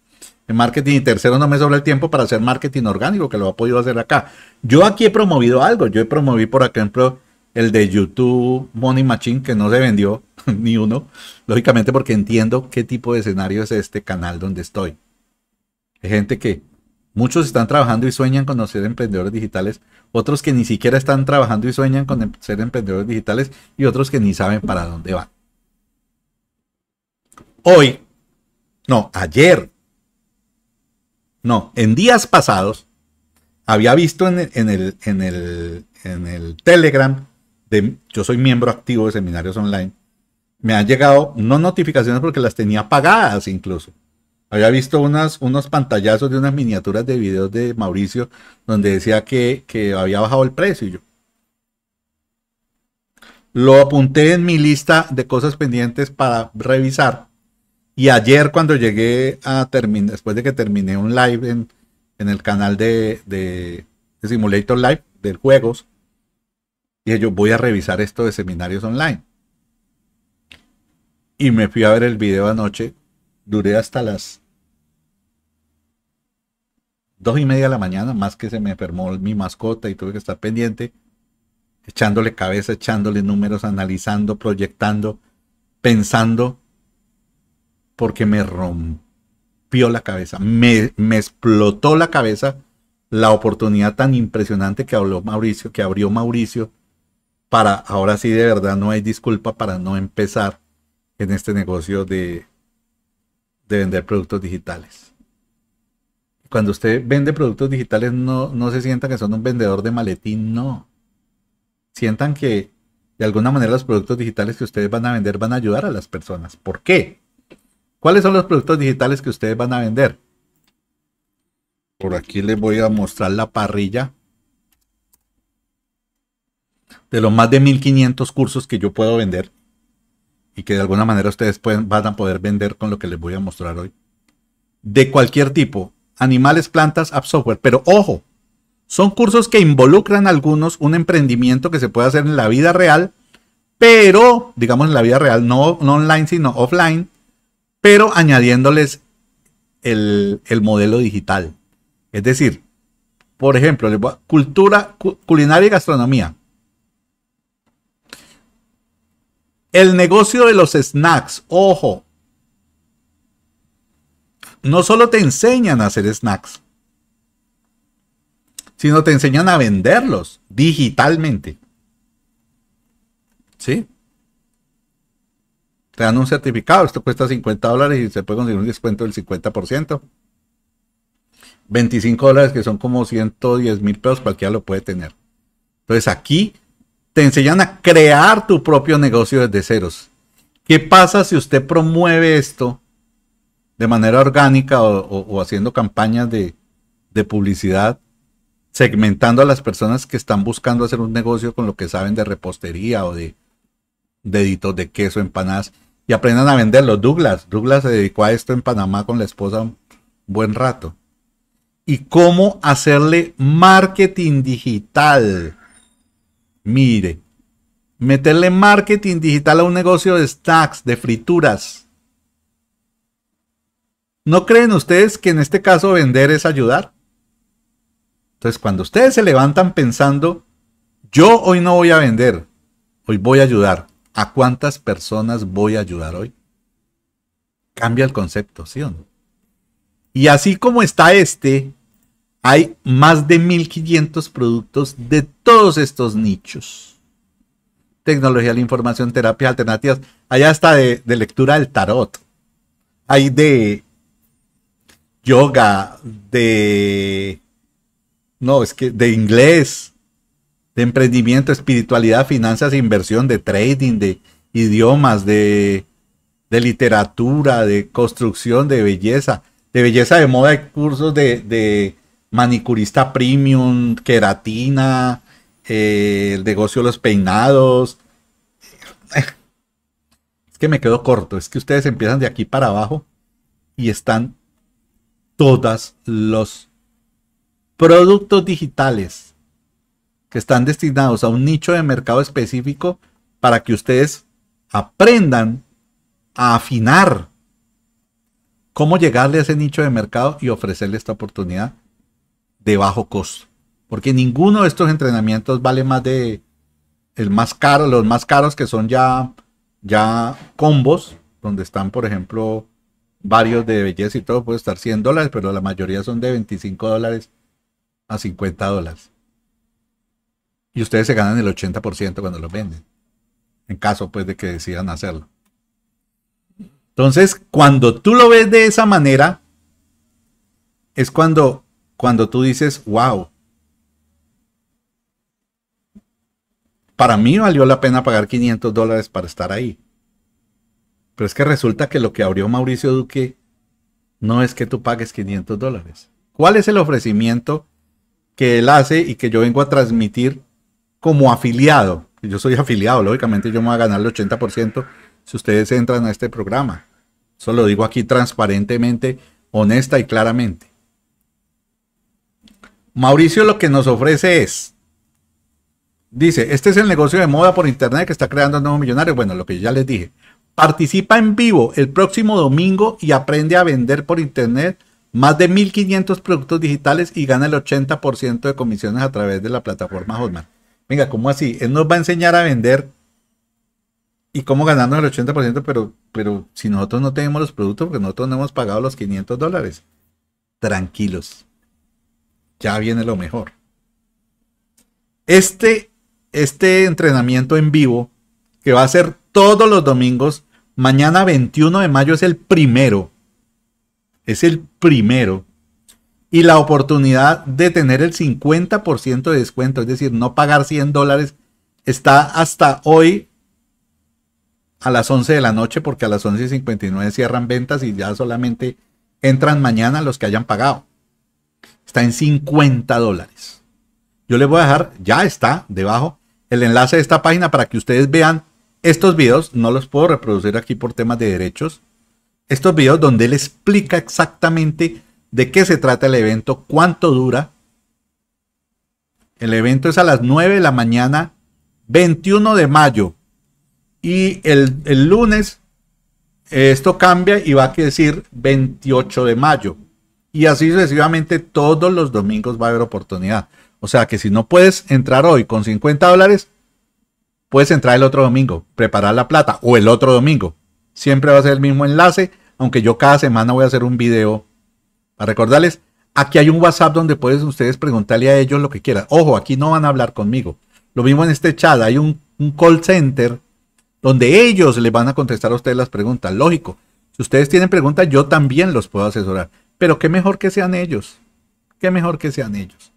de marketing y tercero no me sobra el tiempo para hacer marketing orgánico que lo ha podido hacer acá. Yo aquí he promovido algo, yo he promovido por ejemplo el de YouTube Money Machine que no se vendió ni uno, lógicamente porque entiendo qué tipo de escenario es este canal donde estoy. Hay gente que muchos están trabajando y sueñan con ser emprendedores digitales, otros que ni siquiera están trabajando y sueñan con em-, ser emprendedores digitales y otros que ni saben para dónde van. Hoy, no, ayer, no, en días pasados, había visto en el, en el, en el Telegram de, yo soy miembro activo de Seminarios Online, me han llegado, no notificaciones porque las tenía pagadas incluso. Había visto unas, unos pantallazos de unas miniaturas de videos de Mauricio donde decía que, había bajado el precio. Y yo. Lo apunté en mi lista de cosas pendientes para revisar. Y ayer cuando llegué a terminar, después de que terminé un live en, el canal de, de Simulator Live, del juegos, dije yo voy a revisar esto de seminarios online. Y me fui a ver el video anoche. Duré hasta las dos y media de la mañana, más que se me enfermó mi mascota y tuve que estar pendiente, echándole cabeza, echándole números, analizando, proyectando, pensando, porque me rompió la cabeza, me, me explotó la cabeza la oportunidad tan impresionante que habló Mauricio, que abrió Mauricio, para ahora sí de verdad no hay disculpa para no empezar en este negocio de, vender productos digitales. Cuando usted vende productos digitales, no, no se sienta que son un vendedor de maletín, no. Sientan que de alguna manera los productos digitales que ustedes van a vender van a ayudar a las personas. ¿Por qué? ¿Cuáles son los productos digitales que ustedes van a vender? Por aquí les voy a mostrar la parrilla de los más de 1500 cursos que yo puedo vender y que de alguna manera ustedes van a poder vender con lo que les voy a mostrar hoy. De cualquier tipo, animales, plantas, app software. Pero ojo, son cursos que involucran a algunos un emprendimiento que se puede hacer en la vida real, pero, digamos en la vida real, no, online, sino offline, pero añadiéndoles el, modelo digital. Es decir, por ejemplo, cultura, culinaria y gastronomía. El negocio de los snacks, ojo. No solo te enseñan a hacer snacks, sino te enseñan a venderlos digitalmente. ¿Sí? Te dan un certificado, esto cuesta 50 dólares y se puede conseguir un descuento del 50%. 25 dólares que son como 110 mil pesos, cualquiera lo puede tener. Entonces aquí te enseñan a crear tu propio negocio desde ceros. ¿Qué pasa si usted promueve esto de manera orgánica o, haciendo campañas de, publicidad, segmentando a las personas que están buscando hacer un negocio con lo que saben de repostería o de deditos de queso, empanadas, y aprendan a venderlo? Douglas, Douglas se dedicó a esto en Panamá con la esposa un buen rato. Y cómo hacerle marketing digital Mire, meterle marketing digital a un negocio de stacks, de frituras. ¿No creen ustedes que en este caso vender es ayudar? Entonces, cuando ustedes se levantan pensando, yo hoy no voy a vender, hoy voy a ayudar. ¿A cuántas personas voy a ayudar hoy? Cambia el concepto, ¿sí o no? Y así como está este, hay más de 1500 productos de todos estos nichos. Tecnología la información, terapias alternativas. Allá está de, lectura del tarot. Hay de yoga, de... No, es que de inglés, de emprendimiento, espiritualidad, finanzas, inversión, de trading, de idiomas, de, literatura, de construcción, de belleza, de belleza de moda, de cursos de manicurista premium, queratina, eh, el negocio de los peinados. Eh, es que me quedo corto, es que ustedes empiezan de aquí para abajo y están todos los productos digitales que están destinados a un nicho de mercado específico para que ustedes aprendan a afinar cómo llegarle a ese nicho de mercado y ofrecerle esta oportunidad de bajo costo. Porque ninguno de estos entrenamientos vale más de el más caro, los más caros que son ya, ya combos, donde están, por ejemplo, varios de belleza y todo, puede estar 100 dólares, pero la mayoría son de 25 dólares a 50 dólares. Y ustedes se ganan el 80% cuando los venden, en caso pues de que decidan hacerlo. Entonces, cuando tú lo ves de esa manera, es cuando cuando tú dices, wow, para mí valió la pena pagar 500 dólares para estar ahí. Pero es que resulta que lo que abrió Mauricio Duque no es que tú pagues 500 dólares. ¿Cuál es el ofrecimiento que él hace y que yo vengo a transmitir como afiliado? Yo soy afiliado, lógicamente yo me voy a ganar el 80% si ustedes entran a este programa. Eso lo digo aquí transparentemente, honesta y claramente. Mauricio lo que nos ofrece es, dice, este es el negocio de moda por internet que está creando nuevos millonarios. Bueno, lo que ya les dije. Participa en vivo el próximo domingo y aprende a vender por internet más de 1.500 productos digitales y gana el 80% de comisiones a través de la plataforma Hotmart. Venga, ¿cómo así? Él nos va a enseñar a vender y cómo ganarnos el 80%, pero, pero si nosotros no tenemos los productos, porque nosotros no hemos pagado los 500 dólares. Tranquilos ya viene lo mejor. Este, este entrenamiento en vivo, que va a ser todos los domingos, mañana 21 de mayo es el primero. Es el primero. Y la oportunidad de tener el 50% de descuento, es decir, no pagar 100 dólares, está hasta hoy a las 11 de la noche, porque a las 11.59 cierran ventas y ya solamente entran mañana los que hayan pagado está en 50 dólares. Yo les voy a dejar, ya está debajo, el enlace de esta página para que ustedes vean estos videos. No los puedo reproducir aquí por temas de derechos. Estos videos donde él explica exactamente de qué se trata el evento, cuánto dura. El evento es a las 9 de la mañana, 21 de mayo. Y el, lunes esto cambia y va a decir 28 de mayo. Y así sucesivamente todos los domingos va a haber oportunidad. O sea que si no puedes entrar hoy con 50 dólares, puedes entrar el otro domingo, preparar la plata o el otro domingo. Siempre va a ser el mismo enlace, aunque yo cada semana voy a hacer un video para recordarles. Aquí hay un WhatsApp donde pueden ustedes preguntarle a ellos lo que quieran. Ojo, aquí no van a hablar conmigo. Lo mismo en este chat, hay un, un call center donde ellos les van a contestar a ustedes las preguntas. Lógico, si ustedes tienen preguntas, yo también los puedo asesorar. Pero qué mejor que sean ellos. Qué mejor que sean ellos.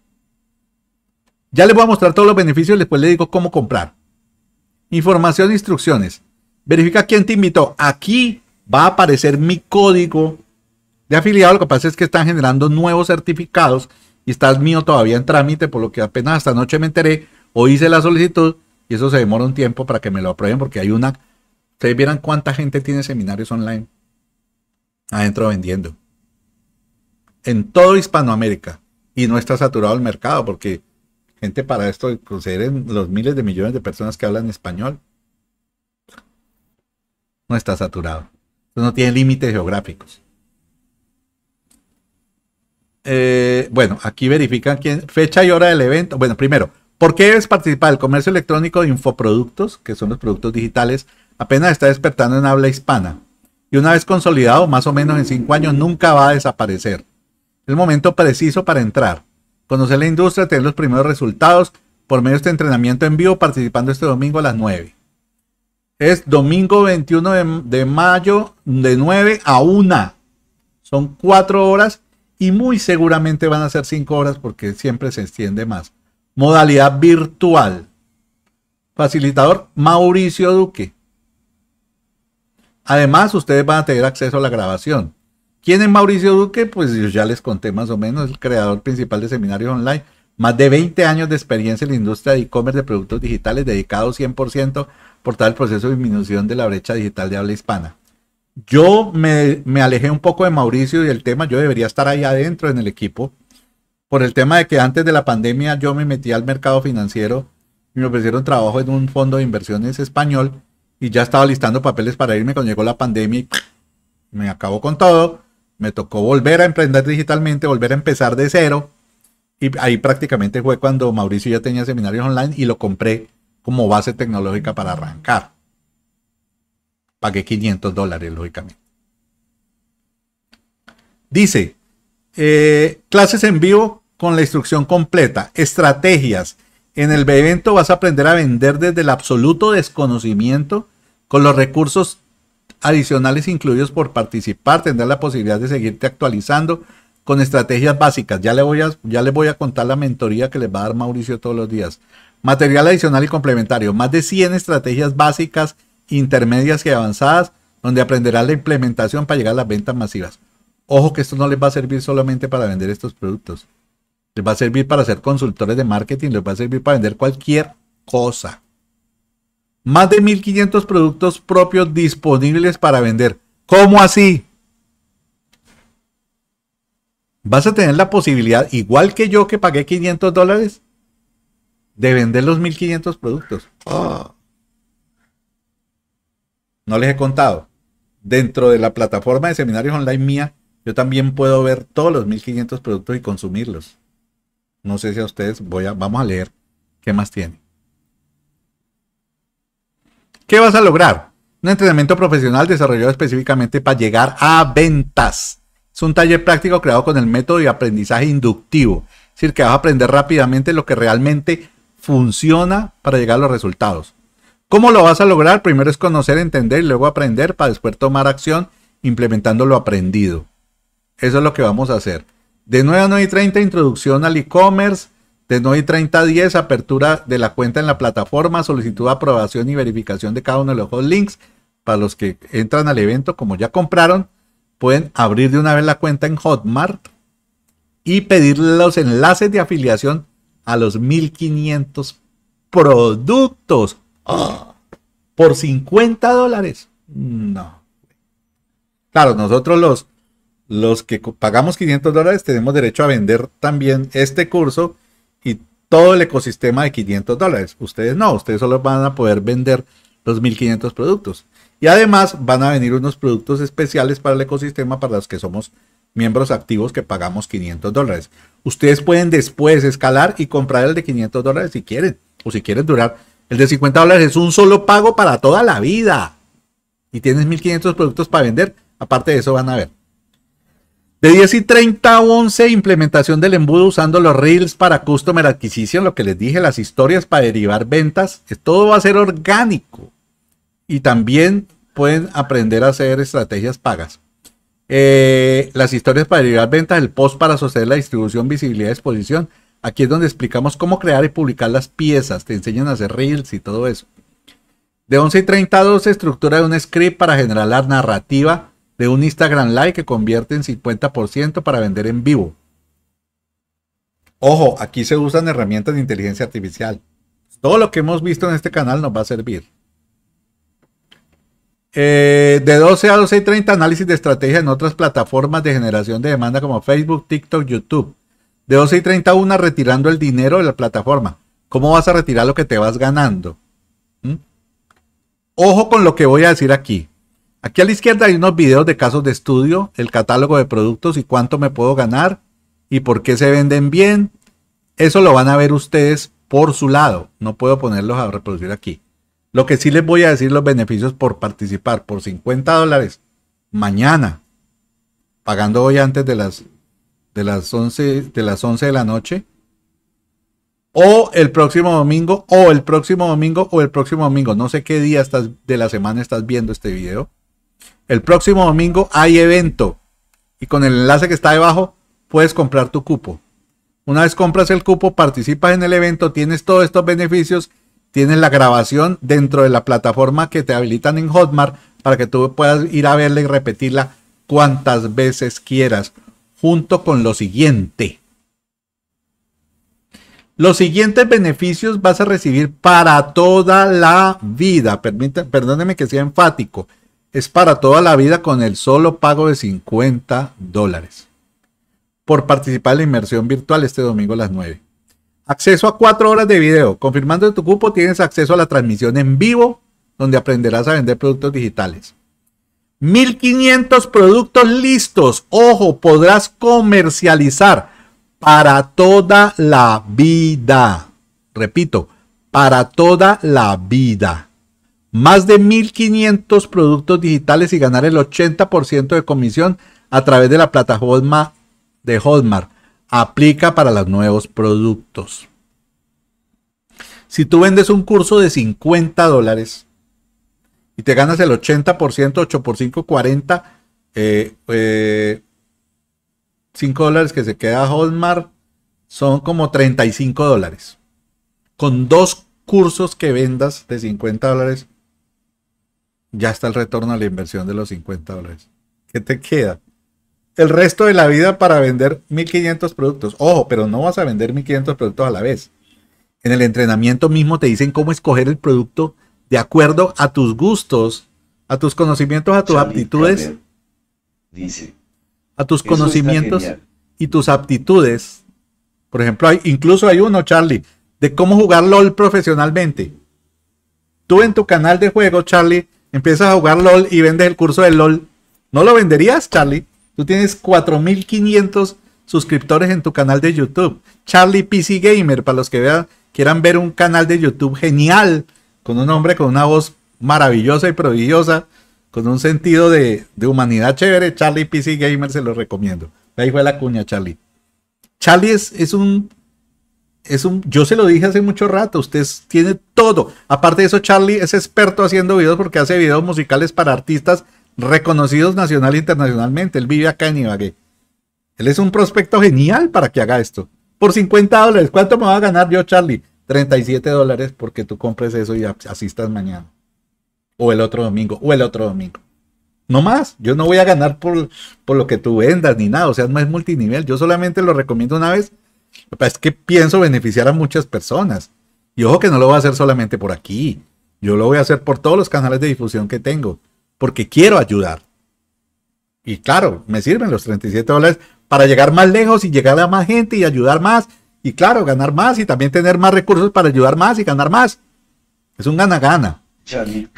Ya les voy a mostrar todos los beneficios y después les digo cómo comprar. Información e instrucciones. Verifica quién te invitó. Aquí va a aparecer mi código de afiliado. Lo que pasa es que están generando nuevos certificados y está el mío todavía en trámite, por lo que apenas esta noche me enteré o hice la solicitud y eso se demora un tiempo para que me lo aprueben porque hay una... Ustedes vieran cuánta gente tiene seminarios online adentro vendiendo en todo Hispanoamérica y no está saturado el mercado porque gente para esto consideren los miles de millones de personas que hablan español no está saturado no tiene límites geográficos eh, bueno aquí verifican quién fecha y hora del evento bueno primero ¿Por qué debes participar? El comercio electrónico de infoproductos, que son los productos digitales, apenas está despertando en habla hispana. Y una vez consolidado, más o menos en cinco años, nunca va a desaparecer el momento preciso para entrar, conocer la industria, tener los primeros resultados por medio de este entrenamiento en vivo participando este domingo a las 9. Es domingo 21 de, de mayo de 9 a 1. Son 4 horas y muy seguramente van a ser 5 horas porque siempre se extiende más. Modalidad virtual. Facilitador Mauricio Duque. Además, ustedes van a tener acceso a la grabación. ¿Quién es Mauricio Duque? Pues yo ya les conté más o menos, el creador principal de seminarios online. Más de 20 años de experiencia en la industria de e-commerce de productos digitales, dedicado 100% por tal proceso de disminución de la brecha digital de habla hispana. Yo me, alejé un poco de Mauricio y el tema, yo debería estar ahí adentro en el equipo, por el tema de que antes de la pandemia yo me metí al mercado financiero me ofrecieron trabajo en un fondo de inversiones español y ya estaba listando papeles para irme cuando llegó la pandemia y me acabó con todo me tocó volver a emprender digitalmente, volver a empezar de cero. Y ahí prácticamente fue cuando Mauricio ya tenía seminarios online y lo compré como base tecnológica para arrancar. Pagué 500 dólares, lógicamente. Dice, eh, clases en vivo con la instrucción completa, estrategias. En el evento vas a aprender a vender desde el absoluto desconocimiento con los recursos adicionales incluidos por participar, tendrás la posibilidad de seguirte actualizando con estrategias básicas. Ya, le voy a, ya les voy a contar la mentoría que les va a dar Mauricio todos los días. Material adicional y complementario. Más de 100 estrategias básicas, intermedias y avanzadas, donde aprenderás la implementación para llegar a las ventas masivas. Ojo que esto no les va a servir solamente para vender estos productos. Les va a servir para ser consultores de marketing, les va a servir para vender cualquier cosa más de 1.500 productos propios disponibles para vender. ¿Cómo así? Vas a tener la posibilidad, igual que yo que pagué 500 dólares, de vender los 1.500 productos. No les he contado. Dentro de la plataforma de seminarios online mía, yo también puedo ver todos los 1.500 productos y consumirlos. No sé si a ustedes voy a, vamos a leer qué más tienen. ¿Qué vas a lograr? Un entrenamiento profesional desarrollado específicamente para llegar a ventas. Es un taller práctico creado con el método de aprendizaje inductivo. Es decir, que vas a aprender rápidamente lo que realmente funciona para llegar a los resultados. ¿Cómo lo vas a lograr? Primero es conocer, entender y luego aprender para después tomar acción implementando lo aprendido. Eso es lo que vamos a hacer. De 9 a 9 y 30, introducción al e-commerce, de 9 30 a 10, apertura de la cuenta en la plataforma, solicitud de aprobación y verificación de cada uno de los Hotlinks. links. Para los que entran al evento, como ya compraron, pueden abrir de una vez la cuenta en Hotmart y pedir los enlaces de afiliación a los 1500 productos por 50 dólares. No. Claro, nosotros los, los que pagamos 500 dólares tenemos derecho a vender también este curso todo el ecosistema de 500 dólares. Ustedes no, ustedes solo van a poder vender los 1500 productos. Y además van a venir unos productos especiales para el ecosistema para los que somos miembros activos que pagamos 500 dólares. Ustedes pueden después escalar y comprar el de 500 dólares si quieren o si quieren durar. El de 50 dólares es un solo pago para toda la vida. Y tienes 1500 productos para vender. Aparte de eso van a ver. De 10 y 30 a 11, implementación del embudo usando los Reels para Customer adquisición lo que les dije, las historias para derivar ventas. Todo va a ser orgánico. Y también pueden aprender a hacer estrategias pagas. Eh, las historias para derivar ventas, el post para suceder la distribución, visibilidad, exposición. Aquí es donde explicamos cómo crear y publicar las piezas. Te enseñan a hacer reels y todo eso. De 11 y 30 a 12, estructura de un script para generar la narrativa de un Instagram Live que convierte en 50% para vender en vivo. Ojo, aquí se usan herramientas de inteligencia artificial. Todo lo que hemos visto en este canal nos va a servir. Eh, de 12 a 12 y 30, análisis de estrategia en otras plataformas de generación de demanda como Facebook, TikTok, YouTube. De 12 y 30, una retirando el dinero de la plataforma. ¿Cómo vas a retirar lo que te vas ganando? ¿Mm? Ojo con lo que voy a decir aquí. Aquí a la izquierda hay unos videos de casos de estudio, el catálogo de productos y cuánto me puedo ganar y por qué se venden bien. Eso lo van a ver ustedes por su lado. No puedo ponerlos a reproducir aquí. Lo que sí les voy a decir los beneficios por participar por 50 dólares mañana, pagando hoy antes de las, de las, 11, de las 11 de la noche, o el próximo domingo, o el próximo domingo, o el próximo domingo. No sé qué día estás, de la semana estás viendo este video el próximo domingo hay evento y con el enlace que está debajo puedes comprar tu cupo. Una vez compras el cupo, participas en el evento, tienes todos estos beneficios, tienes la grabación dentro de la plataforma que te habilitan en Hotmart para que tú puedas ir a verla y repetirla cuantas veces quieras, junto con lo siguiente. Los siguientes beneficios vas a recibir para toda la vida. Permítanme, perdóneme que sea enfático es para toda la vida con el solo pago de 50 dólares. Por participar en la inmersión virtual este domingo a las 9. Acceso a 4 horas de video. Confirmando tu cupo tienes acceso a la transmisión en vivo donde aprenderás a vender productos digitales. 1500 productos listos. Ojo, podrás comercializar para toda la vida. Repito, para toda la vida más de 1.500 productos digitales y ganar el 80% de comisión a través de la plataforma de Hotmart. Aplica para los nuevos productos. Si tú vendes un curso de 50 dólares y te ganas el 80%, 8 por 5, 40, 5 dólares que se queda Hotmart son como 35 dólares. Con dos cursos que vendas de 50 dólares, ya está el retorno a la inversión de los 50 dólares. ¿Qué te queda? El resto de la vida para vender 1500 productos. Ojo, pero no vas a vender 1500 productos a la vez. En el entrenamiento mismo te dicen cómo escoger el producto de acuerdo a tus gustos, a tus conocimientos, a tus aptitudes. dice. A tus conocimientos y tus aptitudes. Por ejemplo, hay, incluso hay uno, Charlie, de cómo jugar LOL profesionalmente. Tú en tu canal de juego, Charlie, empiezas a jugar LOL y vendes el curso de LOL, ¿no lo venderías, Charlie? Tú tienes 4500 suscriptores en tu canal de YouTube. Charlie PC Gamer, para los que quieran ver un canal de YouTube genial, con un hombre con una voz maravillosa y prodigiosa, con un sentido de, humanidad chévere, Charlie PC Gamer se lo recomiendo. Ahí fue la cuña, Charlie. Charlie es un un, yo se lo dije hace mucho rato, usted tiene todo. Aparte de eso, Charlie es experto haciendo videos porque hace videos musicales para artistas reconocidos nacional e internacionalmente. Él vive acá en Ibagué. Él es un prospecto genial para que haga esto. Por 50 dólares, ¿cuánto me va a ganar yo, Charlie? 37 dólares porque tú compres eso y asistas mañana. O el otro domingo, o el otro domingo. No más, yo no voy a ganar por, por lo que tú vendas ni nada, o sea, no es multinivel, yo solamente lo recomiendo una vez es que pienso beneficiar a muchas personas. Y ojo que no lo voy a hacer solamente por aquí. Yo lo voy a hacer por todos los canales de difusión que tengo. Porque quiero ayudar. Y claro, me sirven los 37 dólares para llegar más lejos y llegar a más gente y ayudar más. Y claro, ganar más y también tener más recursos para ayudar más y ganar más. Es un gana-gana.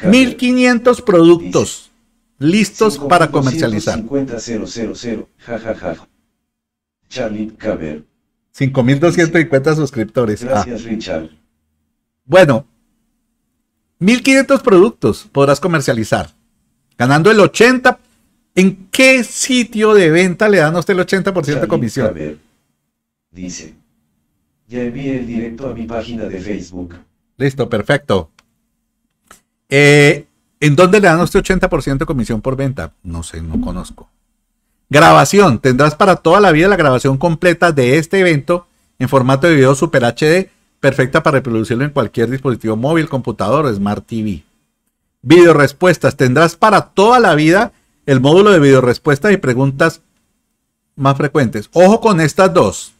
1500 productos listos para comercializar. 50, 000, ja, Caber 5.250 suscriptores. Gracias, ah. Richard. Bueno, 1.500 productos podrás comercializar, ganando el 80%. ¿En qué sitio de venta le dan a usted el 80% de comisión? ver, Dice, ya envié el directo a mi página de Facebook. Listo, perfecto. Eh, ¿En dónde le dan a usted 80% de comisión por venta? No sé, no conozco. Grabación. Tendrás para toda la vida la grabación completa de este evento en formato de video Super HD, perfecta para reproducirlo en cualquier dispositivo móvil, computador, Smart TV. Video respuestas. Tendrás para toda la vida el módulo de video respuestas y preguntas más frecuentes. Ojo con estas dos.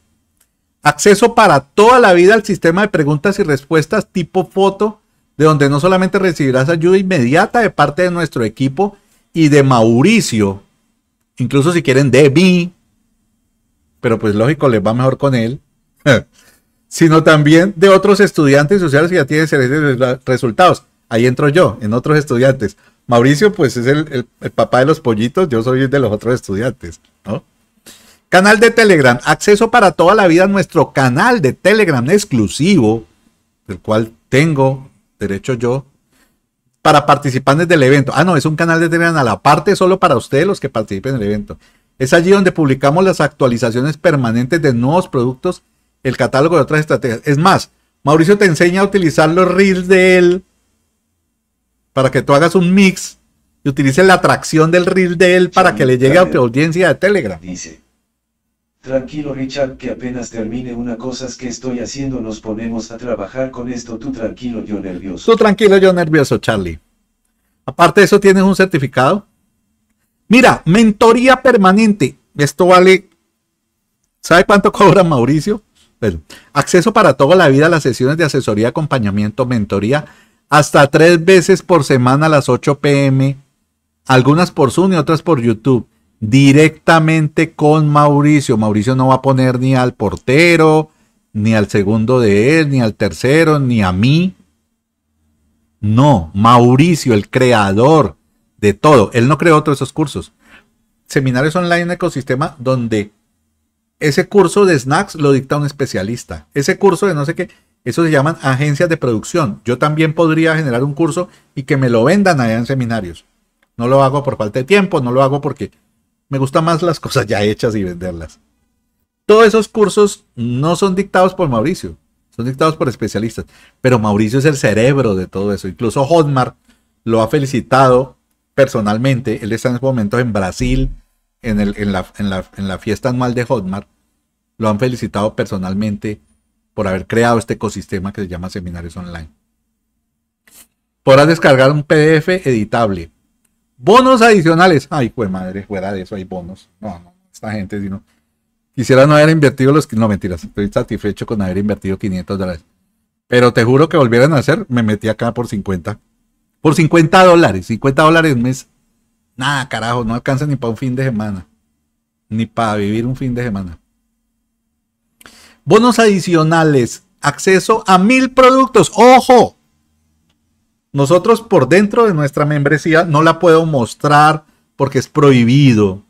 Acceso para toda la vida al sistema de preguntas y respuestas tipo foto, de donde no solamente recibirás ayuda inmediata de parte de nuestro equipo y de Mauricio, Incluso si quieren de mí, Pero pues lógico, les va mejor con él. sino también de otros estudiantes sociales que ya tienen resultados. Ahí entro yo, en otros estudiantes. Mauricio, pues es el, papá de los pollitos, yo soy de los otros estudiantes, ¿no? Canal de Telegram, acceso para toda la vida a nuestro canal de Telegram exclusivo, del cual tengo derecho yo para participantes del evento. Ah, no, es un canal de Telegram a la parte solo para ustedes los que participen en el evento. Es allí donde publicamos las actualizaciones permanentes de nuevos productos, el catálogo de otras estrategias. Es más, Mauricio te enseña a utilizar los reels de él para que tú hagas un mix y utilices la atracción del reel de él para que le llegue a tu audiencia de Telegram. Dice. Tranquilo Richard que apenas termine una cosa que estoy haciendo nos ponemos a trabajar con esto. Tú tranquilo, yo nervioso. Tú tranquilo, yo nervioso, Charlie. Aparte de eso, tienes un certificado. Mira, mentoría permanente. Esto vale. ¿Sabe cuánto cobra Mauricio? Bueno, acceso para toda la vida a las sesiones de asesoría, acompañamiento, mentoría, hasta tres veces por semana a las 8 pm, algunas por Zoom y otras por YouTube directamente con Mauricio. Mauricio no va a poner ni al portero, ni al segundo de él, ni al tercero, ni a mí. No, Mauricio, el creador de todo. Él no creó otros esos cursos. Seminarios online en ecosistema donde ese curso de snacks lo dicta un especialista. Ese curso de no sé qué, eso se llaman agencias de producción. Yo también podría generar un curso y que me lo vendan allá en seminarios. No lo hago por falta de tiempo, no lo hago porque me gusta más las cosas ya hechas y venderlas. Todos esos cursos no son dictados por Mauricio, son dictados por especialistas. Pero Mauricio es el cerebro de todo eso. Incluso Hotmart lo ha felicitado personalmente. Él está en este momento en Brasil, en, la, en la fiesta anual de Hotmart. Lo han felicitado personalmente por haber creado este ecosistema que se llama Seminarios Online. Podrás descargar un PDF editable Bonos adicionales. Ay, pues madre, fuera de eso hay bonos. No, no, esta gente, sino. Quisiera no haber invertido los. No, mentiras, estoy satisfecho con haber invertido 500 dólares. Pero te juro que volvieran a hacer, me metí acá por 50. Por 50 dólares, 50 dólares mes. Nada, carajo, no alcanza ni para un fin de semana. Ni para vivir un fin de semana. Bonos adicionales, acceso a mil productos. ¡Ojo! Nosotros por dentro de nuestra membresía no la puedo mostrar porque es prohibido.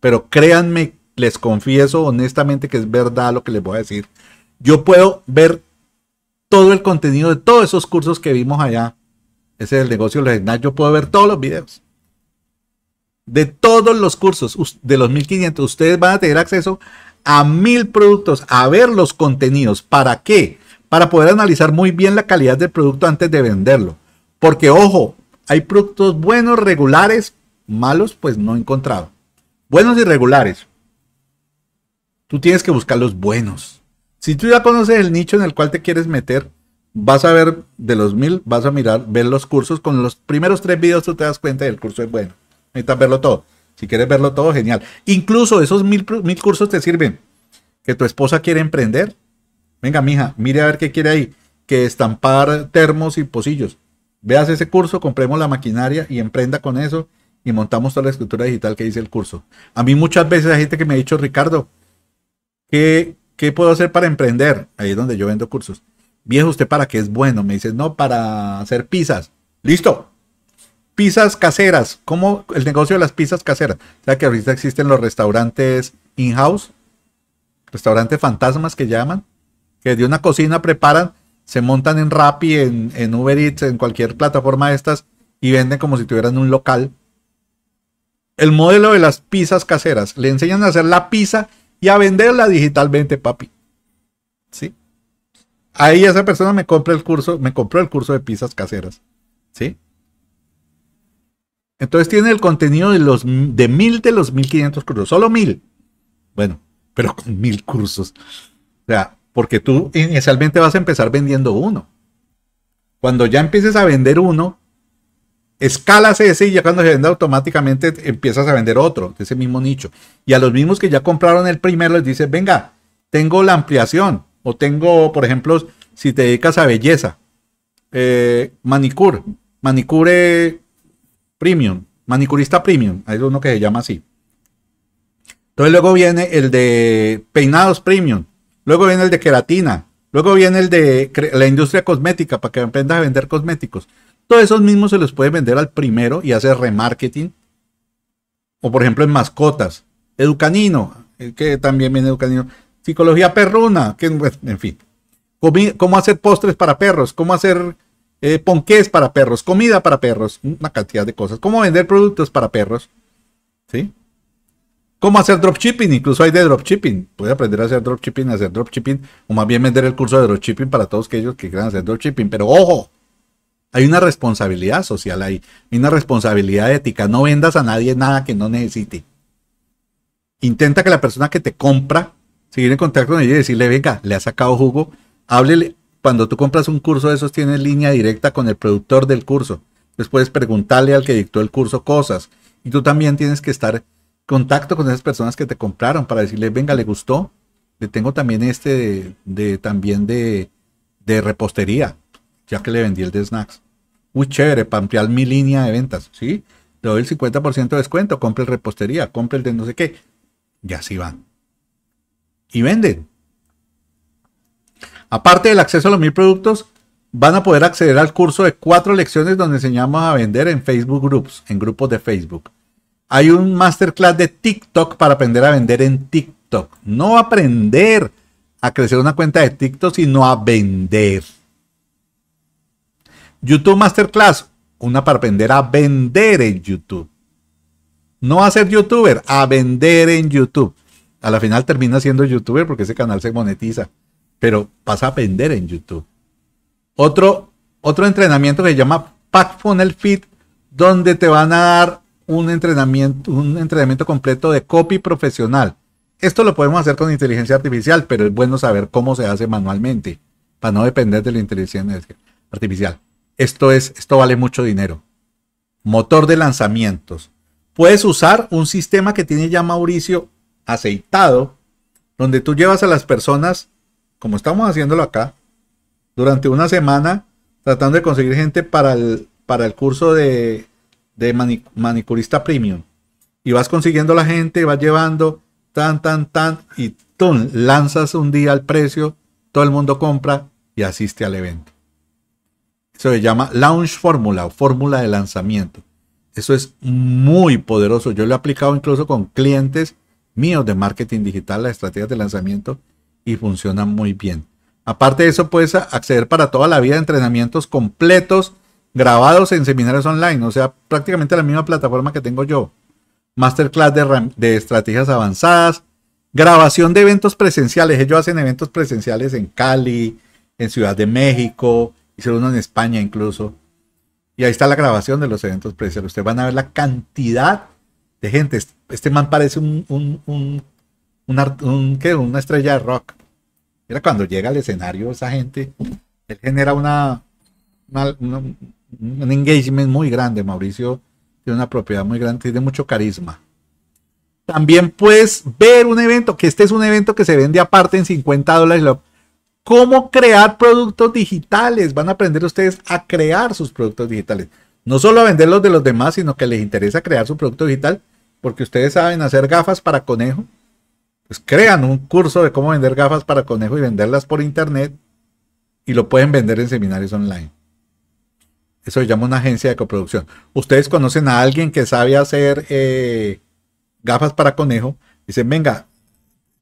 Pero créanme, les confieso honestamente que es verdad lo que les voy a decir. Yo puedo ver todo el contenido de todos esos cursos que vimos allá. Ese es el negocio legendario. Yo puedo ver todos los videos. De todos los cursos, de los 1500, ustedes van a tener acceso a mil productos, a ver los contenidos. ¿Para qué? Para poder analizar muy bien la calidad del producto antes de venderlo. Porque ojo, hay productos buenos, regulares, malos, pues no he encontrado. Buenos y regulares. Tú tienes que buscar los buenos. Si tú ya conoces el nicho en el cual te quieres meter, vas a ver de los mil, vas a mirar, ver los cursos. Con los primeros tres videos tú te das cuenta el curso es bueno. Necesitas verlo todo. Si quieres verlo todo, genial. Incluso esos mil, mil cursos te sirven. Que tu esposa quiere emprender. Venga, mija, mire a ver qué quiere ahí. Que estampar termos y pocillos. Veas ese curso, compremos la maquinaria y emprenda con eso y montamos toda la escritura digital que dice el curso. A mí muchas veces hay gente que me ha dicho, Ricardo, ¿qué, ¿qué puedo hacer para emprender? Ahí es donde yo vendo cursos. Viejo, ¿usted para qué es bueno? Me dice, no, para hacer pizzas. Listo. Pizzas caseras. ¿Cómo el negocio de las pizzas caseras? O sea que ahorita existen los restaurantes in-house, restaurantes fantasmas que llaman, que de una cocina preparan se montan en Rappi, en, Uber Eats, en cualquier plataforma de estas y venden como si tuvieran un local. El modelo de las pizzas caseras. Le enseñan a hacer la pizza y a venderla digitalmente, papi. ¿Sí? Ahí esa persona me compra el curso, me compró el curso de pizzas caseras. ¿Sí? Entonces tiene el contenido de los de mil de los 1500 cursos, solo mil. Bueno, pero con mil cursos. O sea, porque tú inicialmente vas a empezar vendiendo uno. Cuando ya empieces a vender uno, escalas ese y ya cuando se vende automáticamente empiezas a vender otro de ese mismo nicho. Y a los mismos que ya compraron el primero les dices, venga, tengo la ampliación. O tengo, por ejemplo, si te dedicas a belleza, eh, manicure, manicure premium, manicurista premium, hay uno que se llama así. Entonces luego viene el de peinados premium, Luego viene el de queratina. Luego viene el de la industria cosmética para que aprendas a vender cosméticos. Todos esos mismos se los puede vender al primero y hacer remarketing. O por ejemplo en mascotas. Educanino, eh, que también viene educanino. Psicología perruna, que, en fin. Cómo hacer postres para perros, cómo hacer eh, ponqués para perros, comida para perros, una cantidad de cosas. Cómo vender productos para perros. ¿Sí? ¿Cómo hacer dropshipping? Incluso hay de dropshipping. Puedes aprender a hacer dropshipping, hacer dropshipping, o más bien vender el curso de dropshipping para todos aquellos que quieran hacer dropshipping. Pero ojo, hay una responsabilidad social ahí, hay una responsabilidad ética. No vendas a nadie nada que no necesite. Intenta que la persona que te compra, seguir en contacto con ella y decirle, venga, le ha sacado jugo, háblele. Cuando tú compras un curso de esos, tienes línea directa con el productor del curso. Después puedes preguntarle al que dictó el curso cosas. Y tú también tienes que estar contacto con esas personas que te compraron para decirle, venga, le gustó. Le tengo también este de, también de, repostería, ya que le vendí el de snacks. Muy chévere, para ampliar mi línea de ventas, ¿sí? Le doy el 50% de descuento, compre el repostería, compre el de no sé qué. Y así van. Y venden. Aparte del acceso a los mil productos, van a poder acceder al curso de cuatro lecciones donde enseñamos a vender en Facebook Groups, en grupos de Facebook. Hay un masterclass de TikTok para aprender a vender en TikTok. No aprender a crecer una cuenta de TikTok, sino a vender. YouTube Masterclass, una para aprender a vender en YouTube. No a ser youtuber, a vender en YouTube. A la final termina siendo youtuber porque ese canal se monetiza, pero pasa a vender en YouTube. Otro, otro entrenamiento que se llama Pack Funnel Fit, donde te van a dar un entrenamiento, un entrenamiento completo de copy profesional. Esto lo podemos hacer con inteligencia artificial, pero es bueno saber cómo se hace manualmente, para no depender de la inteligencia artificial. Esto, es, esto vale mucho dinero. Motor de lanzamientos. Puedes usar un sistema que tiene ya Mauricio aceitado, donde tú llevas a las personas, como estamos haciéndolo acá, durante una semana, tratando de conseguir gente para para el curso de de manicurista premium. Y vas consiguiendo la gente, vas llevando tan, tan, tan, y tú lanzas un día al precio, todo el mundo compra y asiste al evento. Eso se llama launch fórmula o fórmula de lanzamiento. Eso es muy poderoso. Yo lo he aplicado incluso con clientes míos de marketing digital, las estrategias de lanzamiento, y funcionan muy bien. Aparte de eso, puedes acceder para toda la vida a entrenamientos completos grabados en seminarios online, o sea, prácticamente la misma plataforma que tengo yo. Masterclass de, estrategias avanzadas, grabación de eventos presenciales. Ellos hacen eventos presenciales en Cali, en Ciudad de México, hicieron uno en España incluso. Y ahí está la grabación de los eventos presenciales. Ustedes van a ver la cantidad de gente. Este, este man parece un, ¿qué? una estrella de rock. Mira, cuando llega al escenario esa gente, él genera una, una, un engagement muy grande. Mauricio tiene una propiedad muy grande, de mucho carisma. También puedes ver un evento, que este es un evento que se vende aparte en 50 dólares. ¿Cómo crear productos digitales? Van a aprender ustedes a crear sus productos digitales. No solo a venderlos de los demás, sino que les interesa crear su producto digital, porque ustedes saben hacer gafas para conejo. Pues crean un curso de cómo vender gafas para conejo y venderlas por internet y lo pueden vender en seminarios online. Eso se llama una agencia de coproducción. Ustedes conocen a alguien que sabe hacer eh, gafas para conejo. Dicen, venga,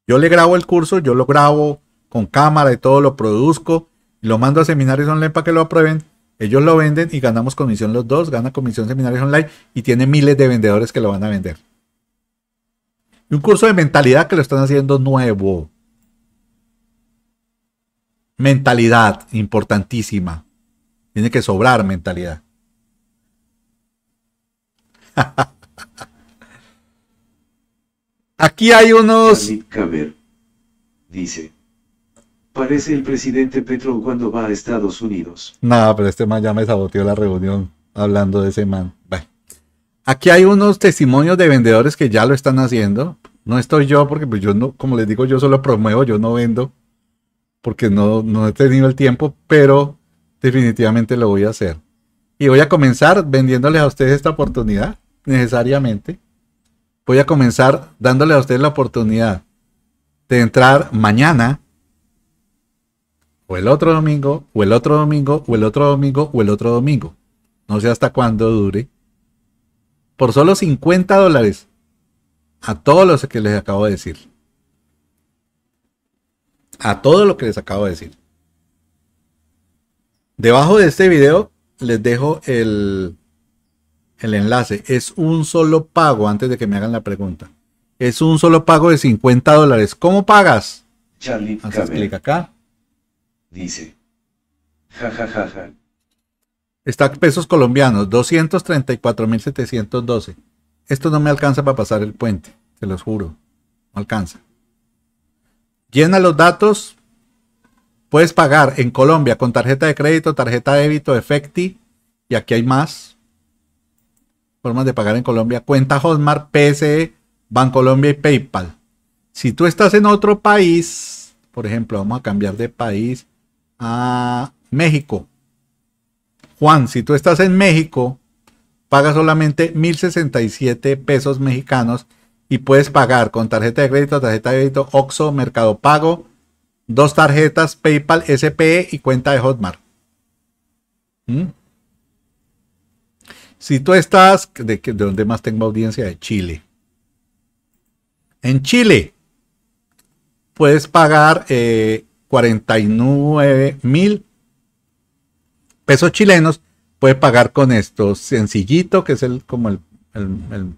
yo le grabo el curso, yo lo grabo con cámara y todo, lo produzco, lo mando a seminarios online para que lo aprueben. Ellos lo venden y ganamos comisión los dos, gana comisión seminarios online y tiene miles de vendedores que lo van a vender. un curso de mentalidad que lo están haciendo nuevo. Mentalidad, importantísima. Tiene que sobrar mentalidad. Aquí hay unos... dice, parece el presidente Petro cuando va a Estados Unidos. Nada, pero este man ya me saboteó la reunión hablando de ese man. Aquí hay unos testimonios de vendedores que ya lo están haciendo. No estoy yo porque pues yo no, como les digo, yo solo promuevo, yo no vendo porque no, no he tenido el tiempo, pero definitivamente lo voy a hacer. Y voy a comenzar vendiéndoles a ustedes esta oportunidad, necesariamente. Voy a comenzar dándoles a ustedes la oportunidad de entrar mañana, o el otro domingo, o el otro domingo, o el otro domingo, o el otro domingo. No sé hasta cuándo dure. Por solo 50 dólares a todos los que les acabo de decir. A todo lo que les acabo de decir. Debajo de este video les dejo el, el enlace. Es un solo pago antes de que me hagan la pregunta. Es un solo pago de 50 dólares. ¿Cómo pagas? Charlie Haces clic acá. Dice. Ja, Está en pesos colombianos, 234.712. Esto no me alcanza para pasar el puente, Te los juro. No alcanza. Llena los datos, Puedes pagar en Colombia con tarjeta de crédito, tarjeta de débito, Efecti, y aquí hay más formas de pagar en Colombia. Cuenta Hotmart, PSE, Bancolombia y PayPal. Si tú estás en otro país, por ejemplo, vamos a cambiar de país a México. Juan, si tú estás en México, paga solamente 1.067 pesos mexicanos y puedes pagar con tarjeta de crédito, tarjeta de débito, OXO, Mercado Pago, dos tarjetas PayPal, SPE y cuenta de Hotmart. ¿Mm? Si tú estás, ¿de, ¿de dónde más tengo audiencia? De Chile. En Chile puedes pagar 49 eh, mil pesos chilenos. Puedes pagar con esto sencillito, que es el como el, el,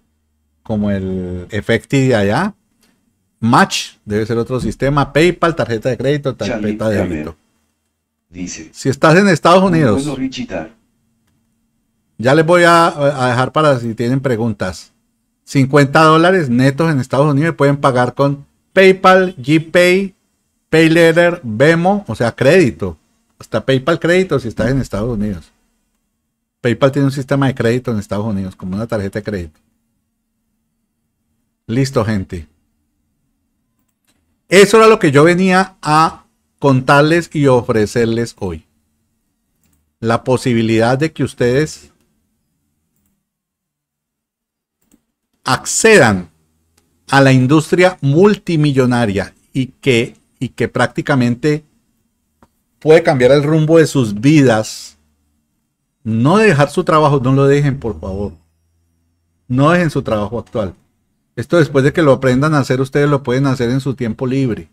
como el de allá. Match debe ser otro sistema. PayPal, tarjeta de crédito, tarjeta de crédito. Dice. Si estás en Estados Unidos. Ya les voy a, dejar para si tienen preguntas. 50 dólares netos en Estados Unidos pueden pagar con PayPal, GPay, PayLetter, Vemo, o sea, crédito. Hasta PayPal crédito si estás en Estados Unidos. PayPal tiene un sistema de crédito en Estados Unidos, como una tarjeta de crédito. Listo, gente. Eso era lo que yo venía a contarles y ofrecerles hoy. La posibilidad de que ustedes accedan a la industria multimillonaria y que, y que prácticamente puede cambiar el rumbo de sus vidas. No dejar su trabajo, no lo dejen, por favor. No dejen su trabajo actual. Esto después de que lo aprendan a hacer, ustedes lo pueden hacer en su tiempo libre.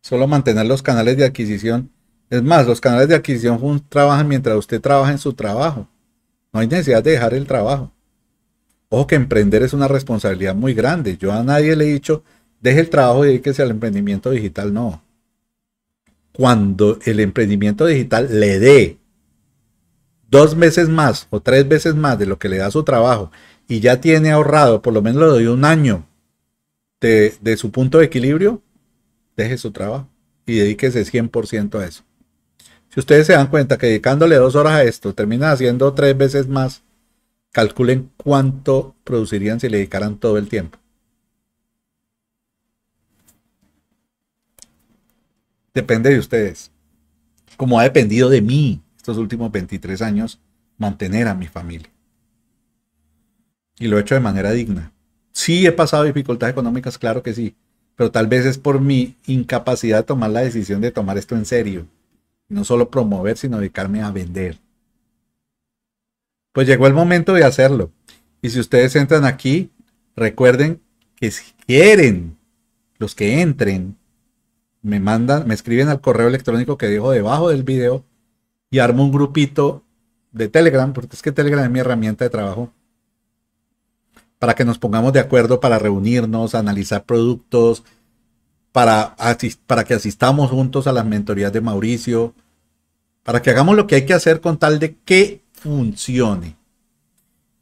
Solo mantener los canales de adquisición. Es más, los canales de adquisición trabajan mientras usted trabaja en su trabajo. No hay necesidad de dejar el trabajo. Ojo que emprender es una responsabilidad muy grande. Yo a nadie le he dicho, deje el trabajo y dedíquese al emprendimiento digital. No. Cuando el emprendimiento digital le dé dos veces más o tres veces más de lo que le da su trabajo y ya tiene ahorrado, por lo menos lo doy un año de, de su punto de equilibrio, deje su trabajo y dedíquese 100% a eso. Si ustedes se dan cuenta que dedicándole dos horas a esto, termina haciendo tres veces más, calculen cuánto producirían si le dedicaran todo el tiempo. Depende de ustedes. Como ha dependido de mí estos últimos 23 años, mantener a mi familia y lo he hecho de manera digna. Sí he pasado dificultades económicas, claro que sí, pero tal vez es por mi incapacidad de tomar la decisión de tomar esto en serio. No solo promover, sino dedicarme a vender. Pues llegó el momento de hacerlo. Y si ustedes entran aquí, recuerden que si quieren, los que entren, me mandan, me escriben al correo electrónico que dejo debajo del video y armo un grupito de Telegram, porque es que Telegram es mi herramienta de trabajo para que nos pongamos de acuerdo para reunirnos, analizar productos, para, para que asistamos juntos a las mentorías de Mauricio, para que hagamos lo que hay que hacer con tal de que funcione.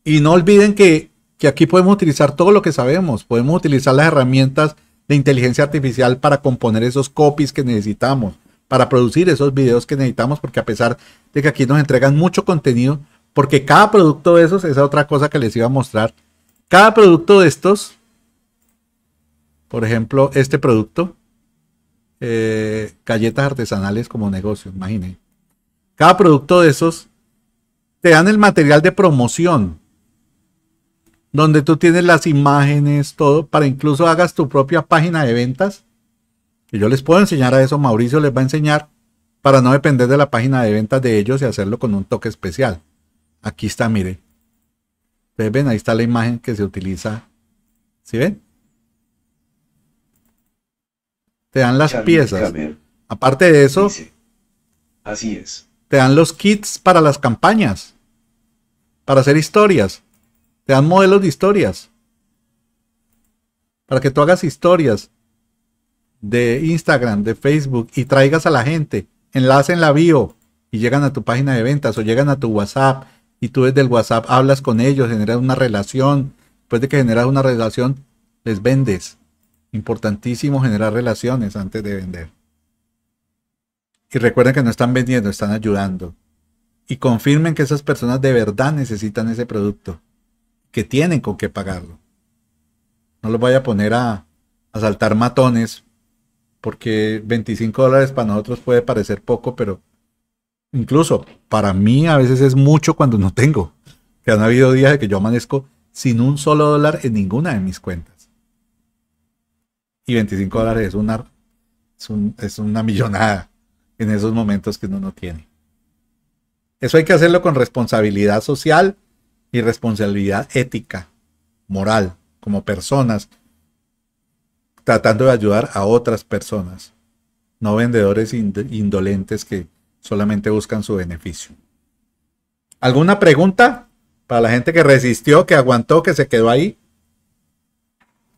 Y no olviden que, aquí podemos utilizar todo lo que sabemos, podemos utilizar las herramientas de inteligencia artificial para componer esos copies que necesitamos, para producir esos videos que necesitamos, porque a pesar de que aquí nos entregan mucho contenido, porque cada producto de esos, es otra cosa que les iba a mostrar, cada producto de estos, por ejemplo, este producto, eh, galletas artesanales como negocio, imaginen. Cada producto de esos te dan el material de promoción, donde tú tienes las imágenes, todo, para incluso hagas tu propia página de ventas. Y yo les puedo enseñar a eso, Mauricio les va a enseñar, para no depender de la página de ventas de ellos y hacerlo con un toque especial. Aquí está, mire ven, ahí está la imagen que se utiliza. ¿Sí ven? Te dan las piezas. Aparte de eso, así es. Te dan los kits para las campañas, para hacer historias. Te dan modelos de historias. Para que tú hagas historias de Instagram, de Facebook y traigas a la gente. Enlace la bio y llegan a tu página de ventas o llegan a tu WhatsApp y tú desde el WhatsApp hablas con ellos, generas una relación. Después de que generas una relación, les vendes. Importantísimo generar relaciones antes de vender. Y recuerden que no están vendiendo, están ayudando. Y confirmen que esas personas de verdad necesitan ese producto, que tienen con qué pagarlo. No los vaya a poner a, a saltar matones, porque 25 dólares para nosotros puede parecer poco, pero Incluso para mí a veces es mucho cuando no tengo. Que han habido días de que yo amanezco sin un solo dólar en ninguna de mis cuentas. Y 25 dólares es una, es una millonada en esos momentos que uno no tiene. Eso hay que hacerlo con responsabilidad social y responsabilidad ética, moral, como personas, tratando de ayudar a otras personas, no vendedores indolentes que solamente buscan su beneficio. ¿Alguna pregunta para la gente que resistió, que aguantó, que se quedó ahí?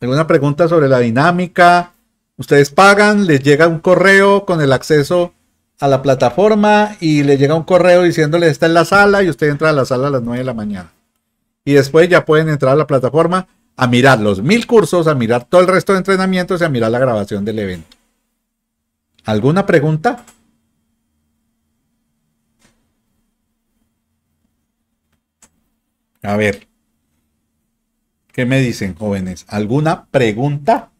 ¿Alguna pregunta sobre la dinámica? Ustedes pagan, les llega un correo con el acceso a la plataforma y les llega un correo diciéndole está en la sala y usted entra a la sala a las 9 de la mañana. Y después ya pueden entrar a la plataforma a mirar los mil cursos, a mirar todo el resto de entrenamientos y a mirar la grabación del evento. ¿Alguna pregunta? A ver, ¿qué me dicen jóvenes? ¿Alguna pregunta?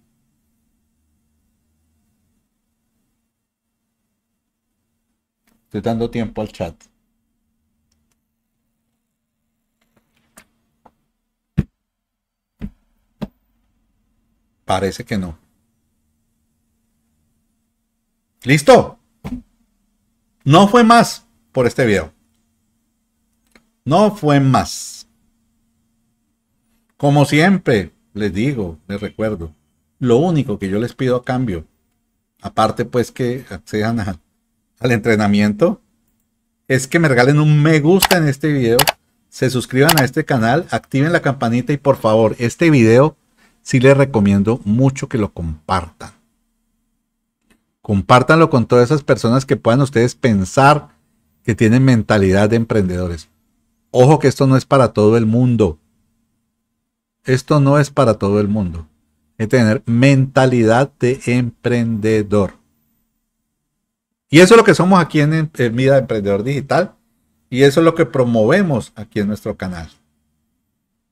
Estoy dando tiempo al chat. Parece que no. ¿Listo? No fue más por este video. No fue más. Como siempre, les digo, les recuerdo, lo único que yo les pido a cambio, aparte pues que accedan al entrenamiento, es que me regalen un me gusta en este video, se suscriban a este canal, activen la campanita y por favor, este video sí les recomiendo mucho que lo compartan. Compártanlo con todas esas personas que puedan ustedes pensar que tienen mentalidad de emprendedores. Ojo que esto no es para todo el mundo esto no es para todo el mundo. Es tener mentalidad de emprendedor. Y eso es lo que somos aquí en, en Emprendedor Digital. Y eso es lo que promovemos aquí en nuestro canal.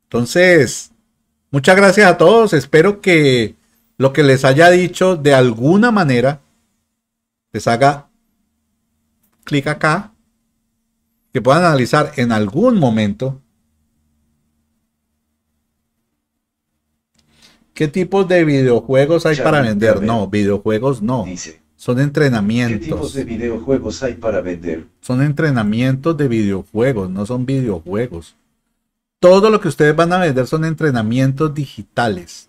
Entonces, muchas gracias a todos. Espero que lo que les haya dicho de alguna manera les haga clic acá, que puedan analizar en algún momento ¿Qué tipos de videojuegos hay para vender? No, videojuegos no. Dice. Son entrenamientos. ¿Qué tipos de videojuegos hay para vender? Son entrenamientos de videojuegos, no son videojuegos. Todo lo que ustedes van a vender son entrenamientos digitales.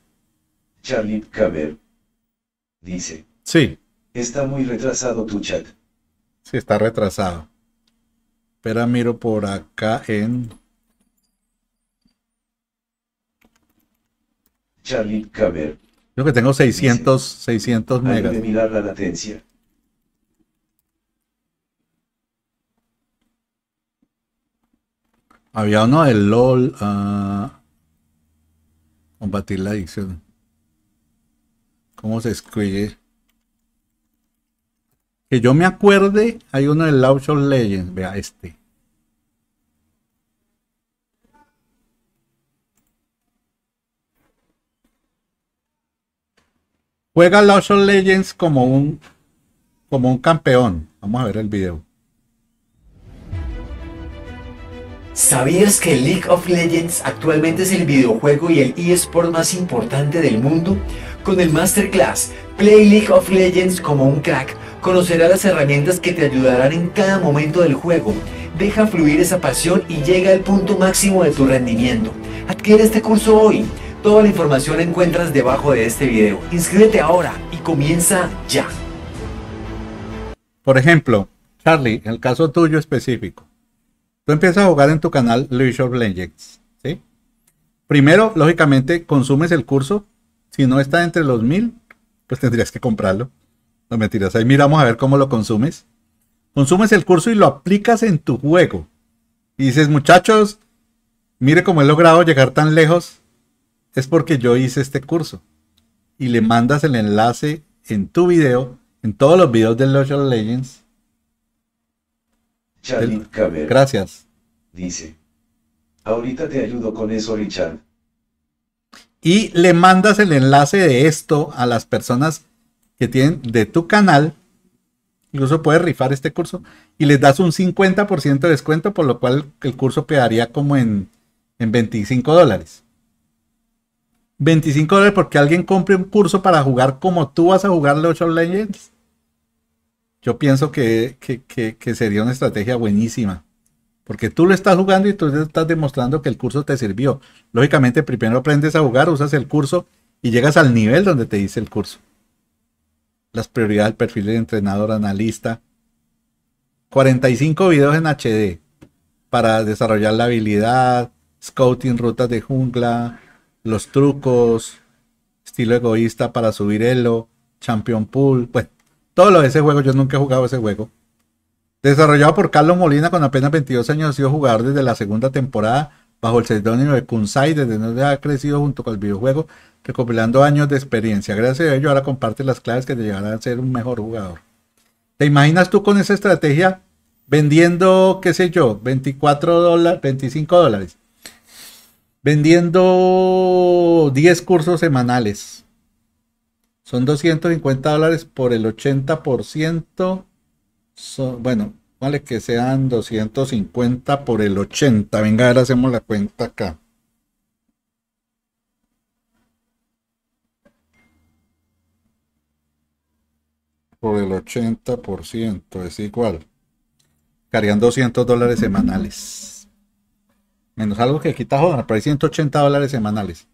Charlie Caber dice. Sí. Está muy retrasado tu chat. Sí, está retrasado. Espera, miro por acá en Charlie Caber. Yo que tengo 600, 600 megas. latencia. Había uno del LOL ah, combatir la adicción. ¿Cómo se escribe? Que yo me acuerde, hay uno del of Legends. Vea este. Juega Lost of Legends como un, como un campeón. Vamos a ver el video. ¿Sabías que League of Legends actualmente es el videojuego y el eSport más importante del mundo? Con el Masterclass Play League of Legends como un crack, conocerás las herramientas que te ayudarán en cada momento del juego. Deja fluir esa pasión y llega al punto máximo de tu rendimiento. Adquiere este curso hoy Toda la información la encuentras debajo de este video. Inscríbete ahora y comienza ya. Por ejemplo, Charlie, en el caso tuyo específico, tú empiezas a jugar en tu canal Leisure Legends, Primero, lógicamente, consumes el curso. Si no está entre los mil, pues tendrías que comprarlo. No mentiras, ahí miramos a ver cómo lo consumes. Consumes el curso y lo aplicas en tu juego. Y dices, muchachos, mire cómo he logrado llegar tan lejos es porque yo hice este curso. Y le mandas el enlace en tu video, en todos los videos de of Legends. Gracias. Dice. Ahorita te ayudo con eso, Richard. Y le mandas el enlace de esto a las personas que tienen de tu canal. Incluso puedes rifar este curso y les das un 50% de descuento, por lo cual el curso quedaría como en, en 25 dólares. 25 dólares porque alguien compre un curso para jugar como tú vas a jugar League of Legends. Yo pienso que, sería una estrategia buenísima. Porque tú lo estás jugando y tú estás demostrando que el curso te sirvió. Lógicamente, primero aprendes a jugar, usas el curso y llegas al nivel donde te dice el curso. Las prioridades, del perfil de entrenador, analista. 45 videos en HD para desarrollar la habilidad, scouting, rutas de jungla, los trucos, estilo egoísta para subir elo, champion pool, pues todo lo de ese juego, yo nunca he jugado ese juego. Desarrollado por Carlos Molina con apenas 22 años, ha sido jugador desde la segunda temporada bajo el seudónimo de Kunsai, desde donde ha crecido junto con el videojuego, recopilando años de experiencia. Gracias a ello ahora comparte las claves que te llevarán a ser un mejor jugador. ¿Te imaginas tú con esa estrategia vendiendo, qué sé yo, 24 dólares, 25 dólares? vendiendo 10 cursos semanales. Son 250 dólares por el 80%. bueno, vale que sean 250 por el 80. Venga, ahora hacemos la cuenta acá. Por el 80% es igual. Cargan 200 dólares semanales menos algo que quita joder, por 180 dólares semanales.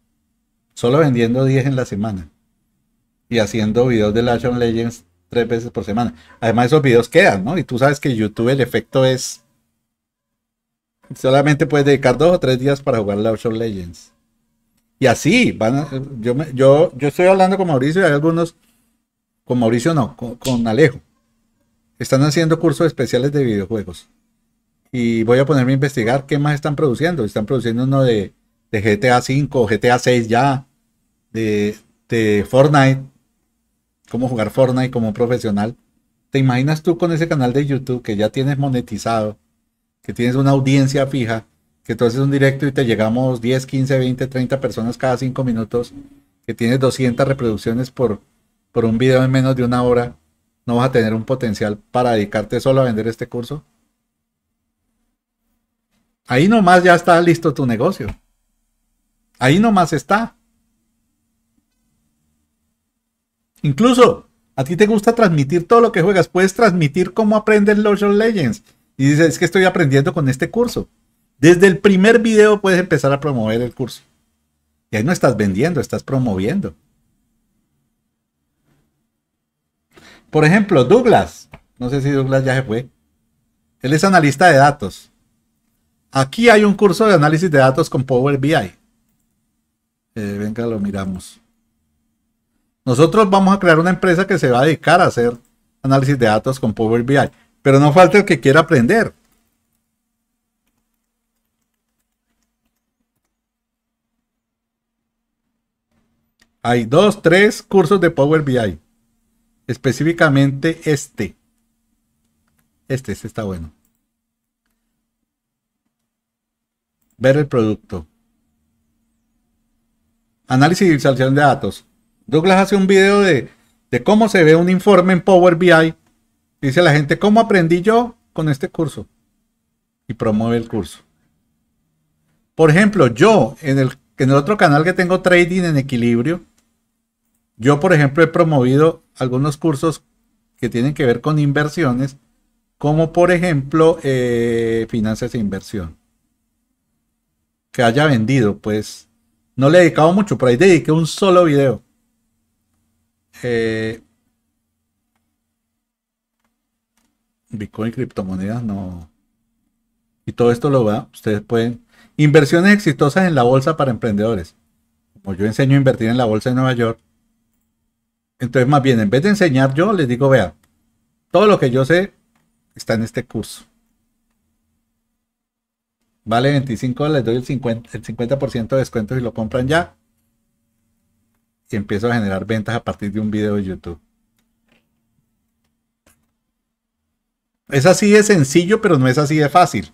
Solo vendiendo 10 en la semana. Y haciendo videos de of Legends tres veces por semana. Además, esos videos quedan, ¿no? Y tú sabes que YouTube el efecto es. Solamente puedes dedicar dos o tres días para jugar la of Legends. Y así, van yo, yo, yo estoy hablando con Mauricio y hay algunos, con Mauricio no, con, con Alejo. Están haciendo cursos especiales de videojuegos y voy a ponerme a investigar qué más están produciendo. Están produciendo uno de, de GTA V, GTA VI ya, de, Fortnite, cómo jugar Fortnite como profesional. ¿Te imaginas tú con ese canal de YouTube que ya tienes monetizado, que tienes una audiencia fija, que tú haces un directo y te llegamos 10, 15, 20, 30 personas cada 5 minutos, que tienes 200 reproducciones por, por un video en menos de una hora? ¿No vas a tener un potencial para dedicarte solo a vender este curso? Ahí nomás ya está listo tu negocio. Ahí nomás está. Incluso, a ti te gusta transmitir todo lo que juegas. Puedes transmitir cómo aprendes Lord of Legends. Y dices, es que estoy aprendiendo con este curso. Desde el primer video puedes empezar a promover el curso. Y ahí no estás vendiendo, estás promoviendo. Por ejemplo, Douglas. No sé si Douglas ya se fue. Él es analista de datos. Aquí hay un curso de análisis de datos con Power BI. Eh, venga, lo miramos. Nosotros vamos a crear una empresa que se va a dedicar a hacer análisis de datos con Power BI. Pero no falta el que quiera aprender. Hay dos, tres cursos de Power BI. Específicamente este. Este, este está bueno. Ver el producto. Análisis y visualización de datos. Douglas hace un video de, cómo se ve un informe en Power BI. Dice la gente, ¿cómo aprendí yo con este curso? Y promueve el curso. Por ejemplo, yo en el, en el otro canal que tengo Trading en Equilibrio, yo por ejemplo he promovido algunos cursos que tienen que ver con inversiones, como por ejemplo eh, finanzas e inversión que haya vendido, pues no le he dedicado mucho, por ahí dediqué un solo video. Eh, Bitcoin, criptomonedas, no. Y todo esto lo va, ustedes pueden. Inversiones exitosas en la bolsa para emprendedores. Como yo enseño a invertir en la bolsa de Nueva York. Entonces, más bien, en vez de enseñar yo, les digo, vea, todo lo que yo sé está en este curso. Vale 25 les doy el 50%, de descuento si lo compran ya. Y empiezo a generar ventas a partir de un video de YouTube. Es así de sencillo, pero no es así de fácil.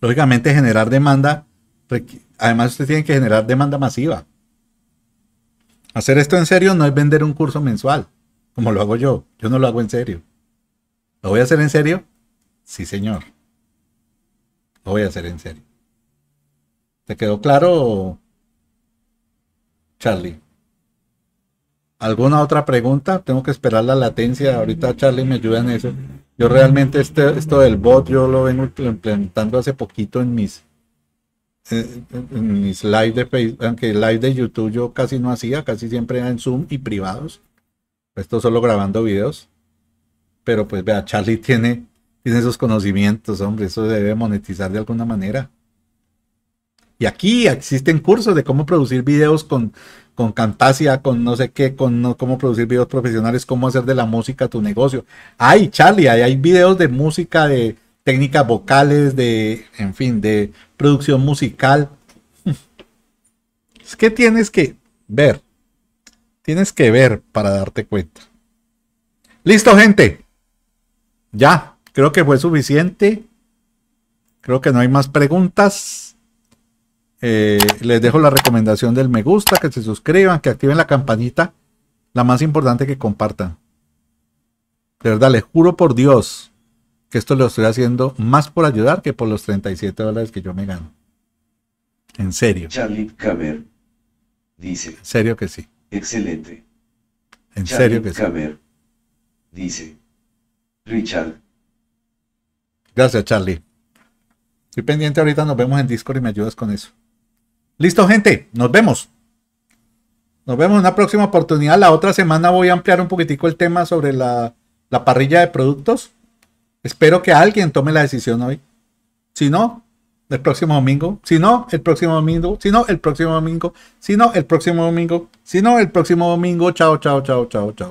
Lógicamente generar demanda, además ustedes tienen que generar demanda masiva. Hacer esto en serio no es vender un curso mensual, como lo hago yo. Yo no lo hago en serio. ¿Lo voy a hacer en serio? Sí, señor. Lo voy a hacer en serio. ¿Te quedó claro, Charlie? ¿Alguna otra pregunta? Tengo que esperar la latencia. Ahorita Charlie me ayuda en eso. Yo realmente este, esto del bot yo lo vengo implementando hace poquito en mis, eh, mis live de Facebook, aunque live de YouTube yo casi no hacía, casi siempre era en Zoom y privados. Esto solo grabando videos. Pero pues vea, Charlie tiene tiene esos conocimientos, hombre, eso se debe monetizar de alguna manera. Y aquí existen cursos de cómo producir videos con, con Camtasia, con no sé qué, con cómo producir videos profesionales, cómo hacer de la música tu negocio. Ay, Charlie, hay, hay videos de música, de técnicas vocales, de, en fin, de producción musical. Es que tienes que ver. Tienes que ver para darte cuenta. Listo, gente. Ya. Creo que fue suficiente. Creo que no hay más preguntas. Eh, les dejo la recomendación del me gusta, que se suscriban, que activen la campanita. La más importante que compartan. De verdad, les juro por Dios que esto lo estoy haciendo más por ayudar que por los 37 dólares que yo me gano. En serio. Charlie Caber dice. En serio que sí. Excelente. En serio que Caber dice. Richard. Gracias, Charlie. Estoy pendiente ahorita, nos vemos en Discord y me ayudas con eso. Listo, gente, nos vemos. Nos vemos en una próxima oportunidad. La otra semana voy a ampliar un poquitico el tema sobre la, la parrilla de productos. Espero que alguien tome la decisión hoy. Si no, el próximo domingo. Si no, el próximo domingo. Si no, el próximo domingo. Si no, el próximo domingo. Si no, el próximo domingo. Chao, chao, chao, chao, chao.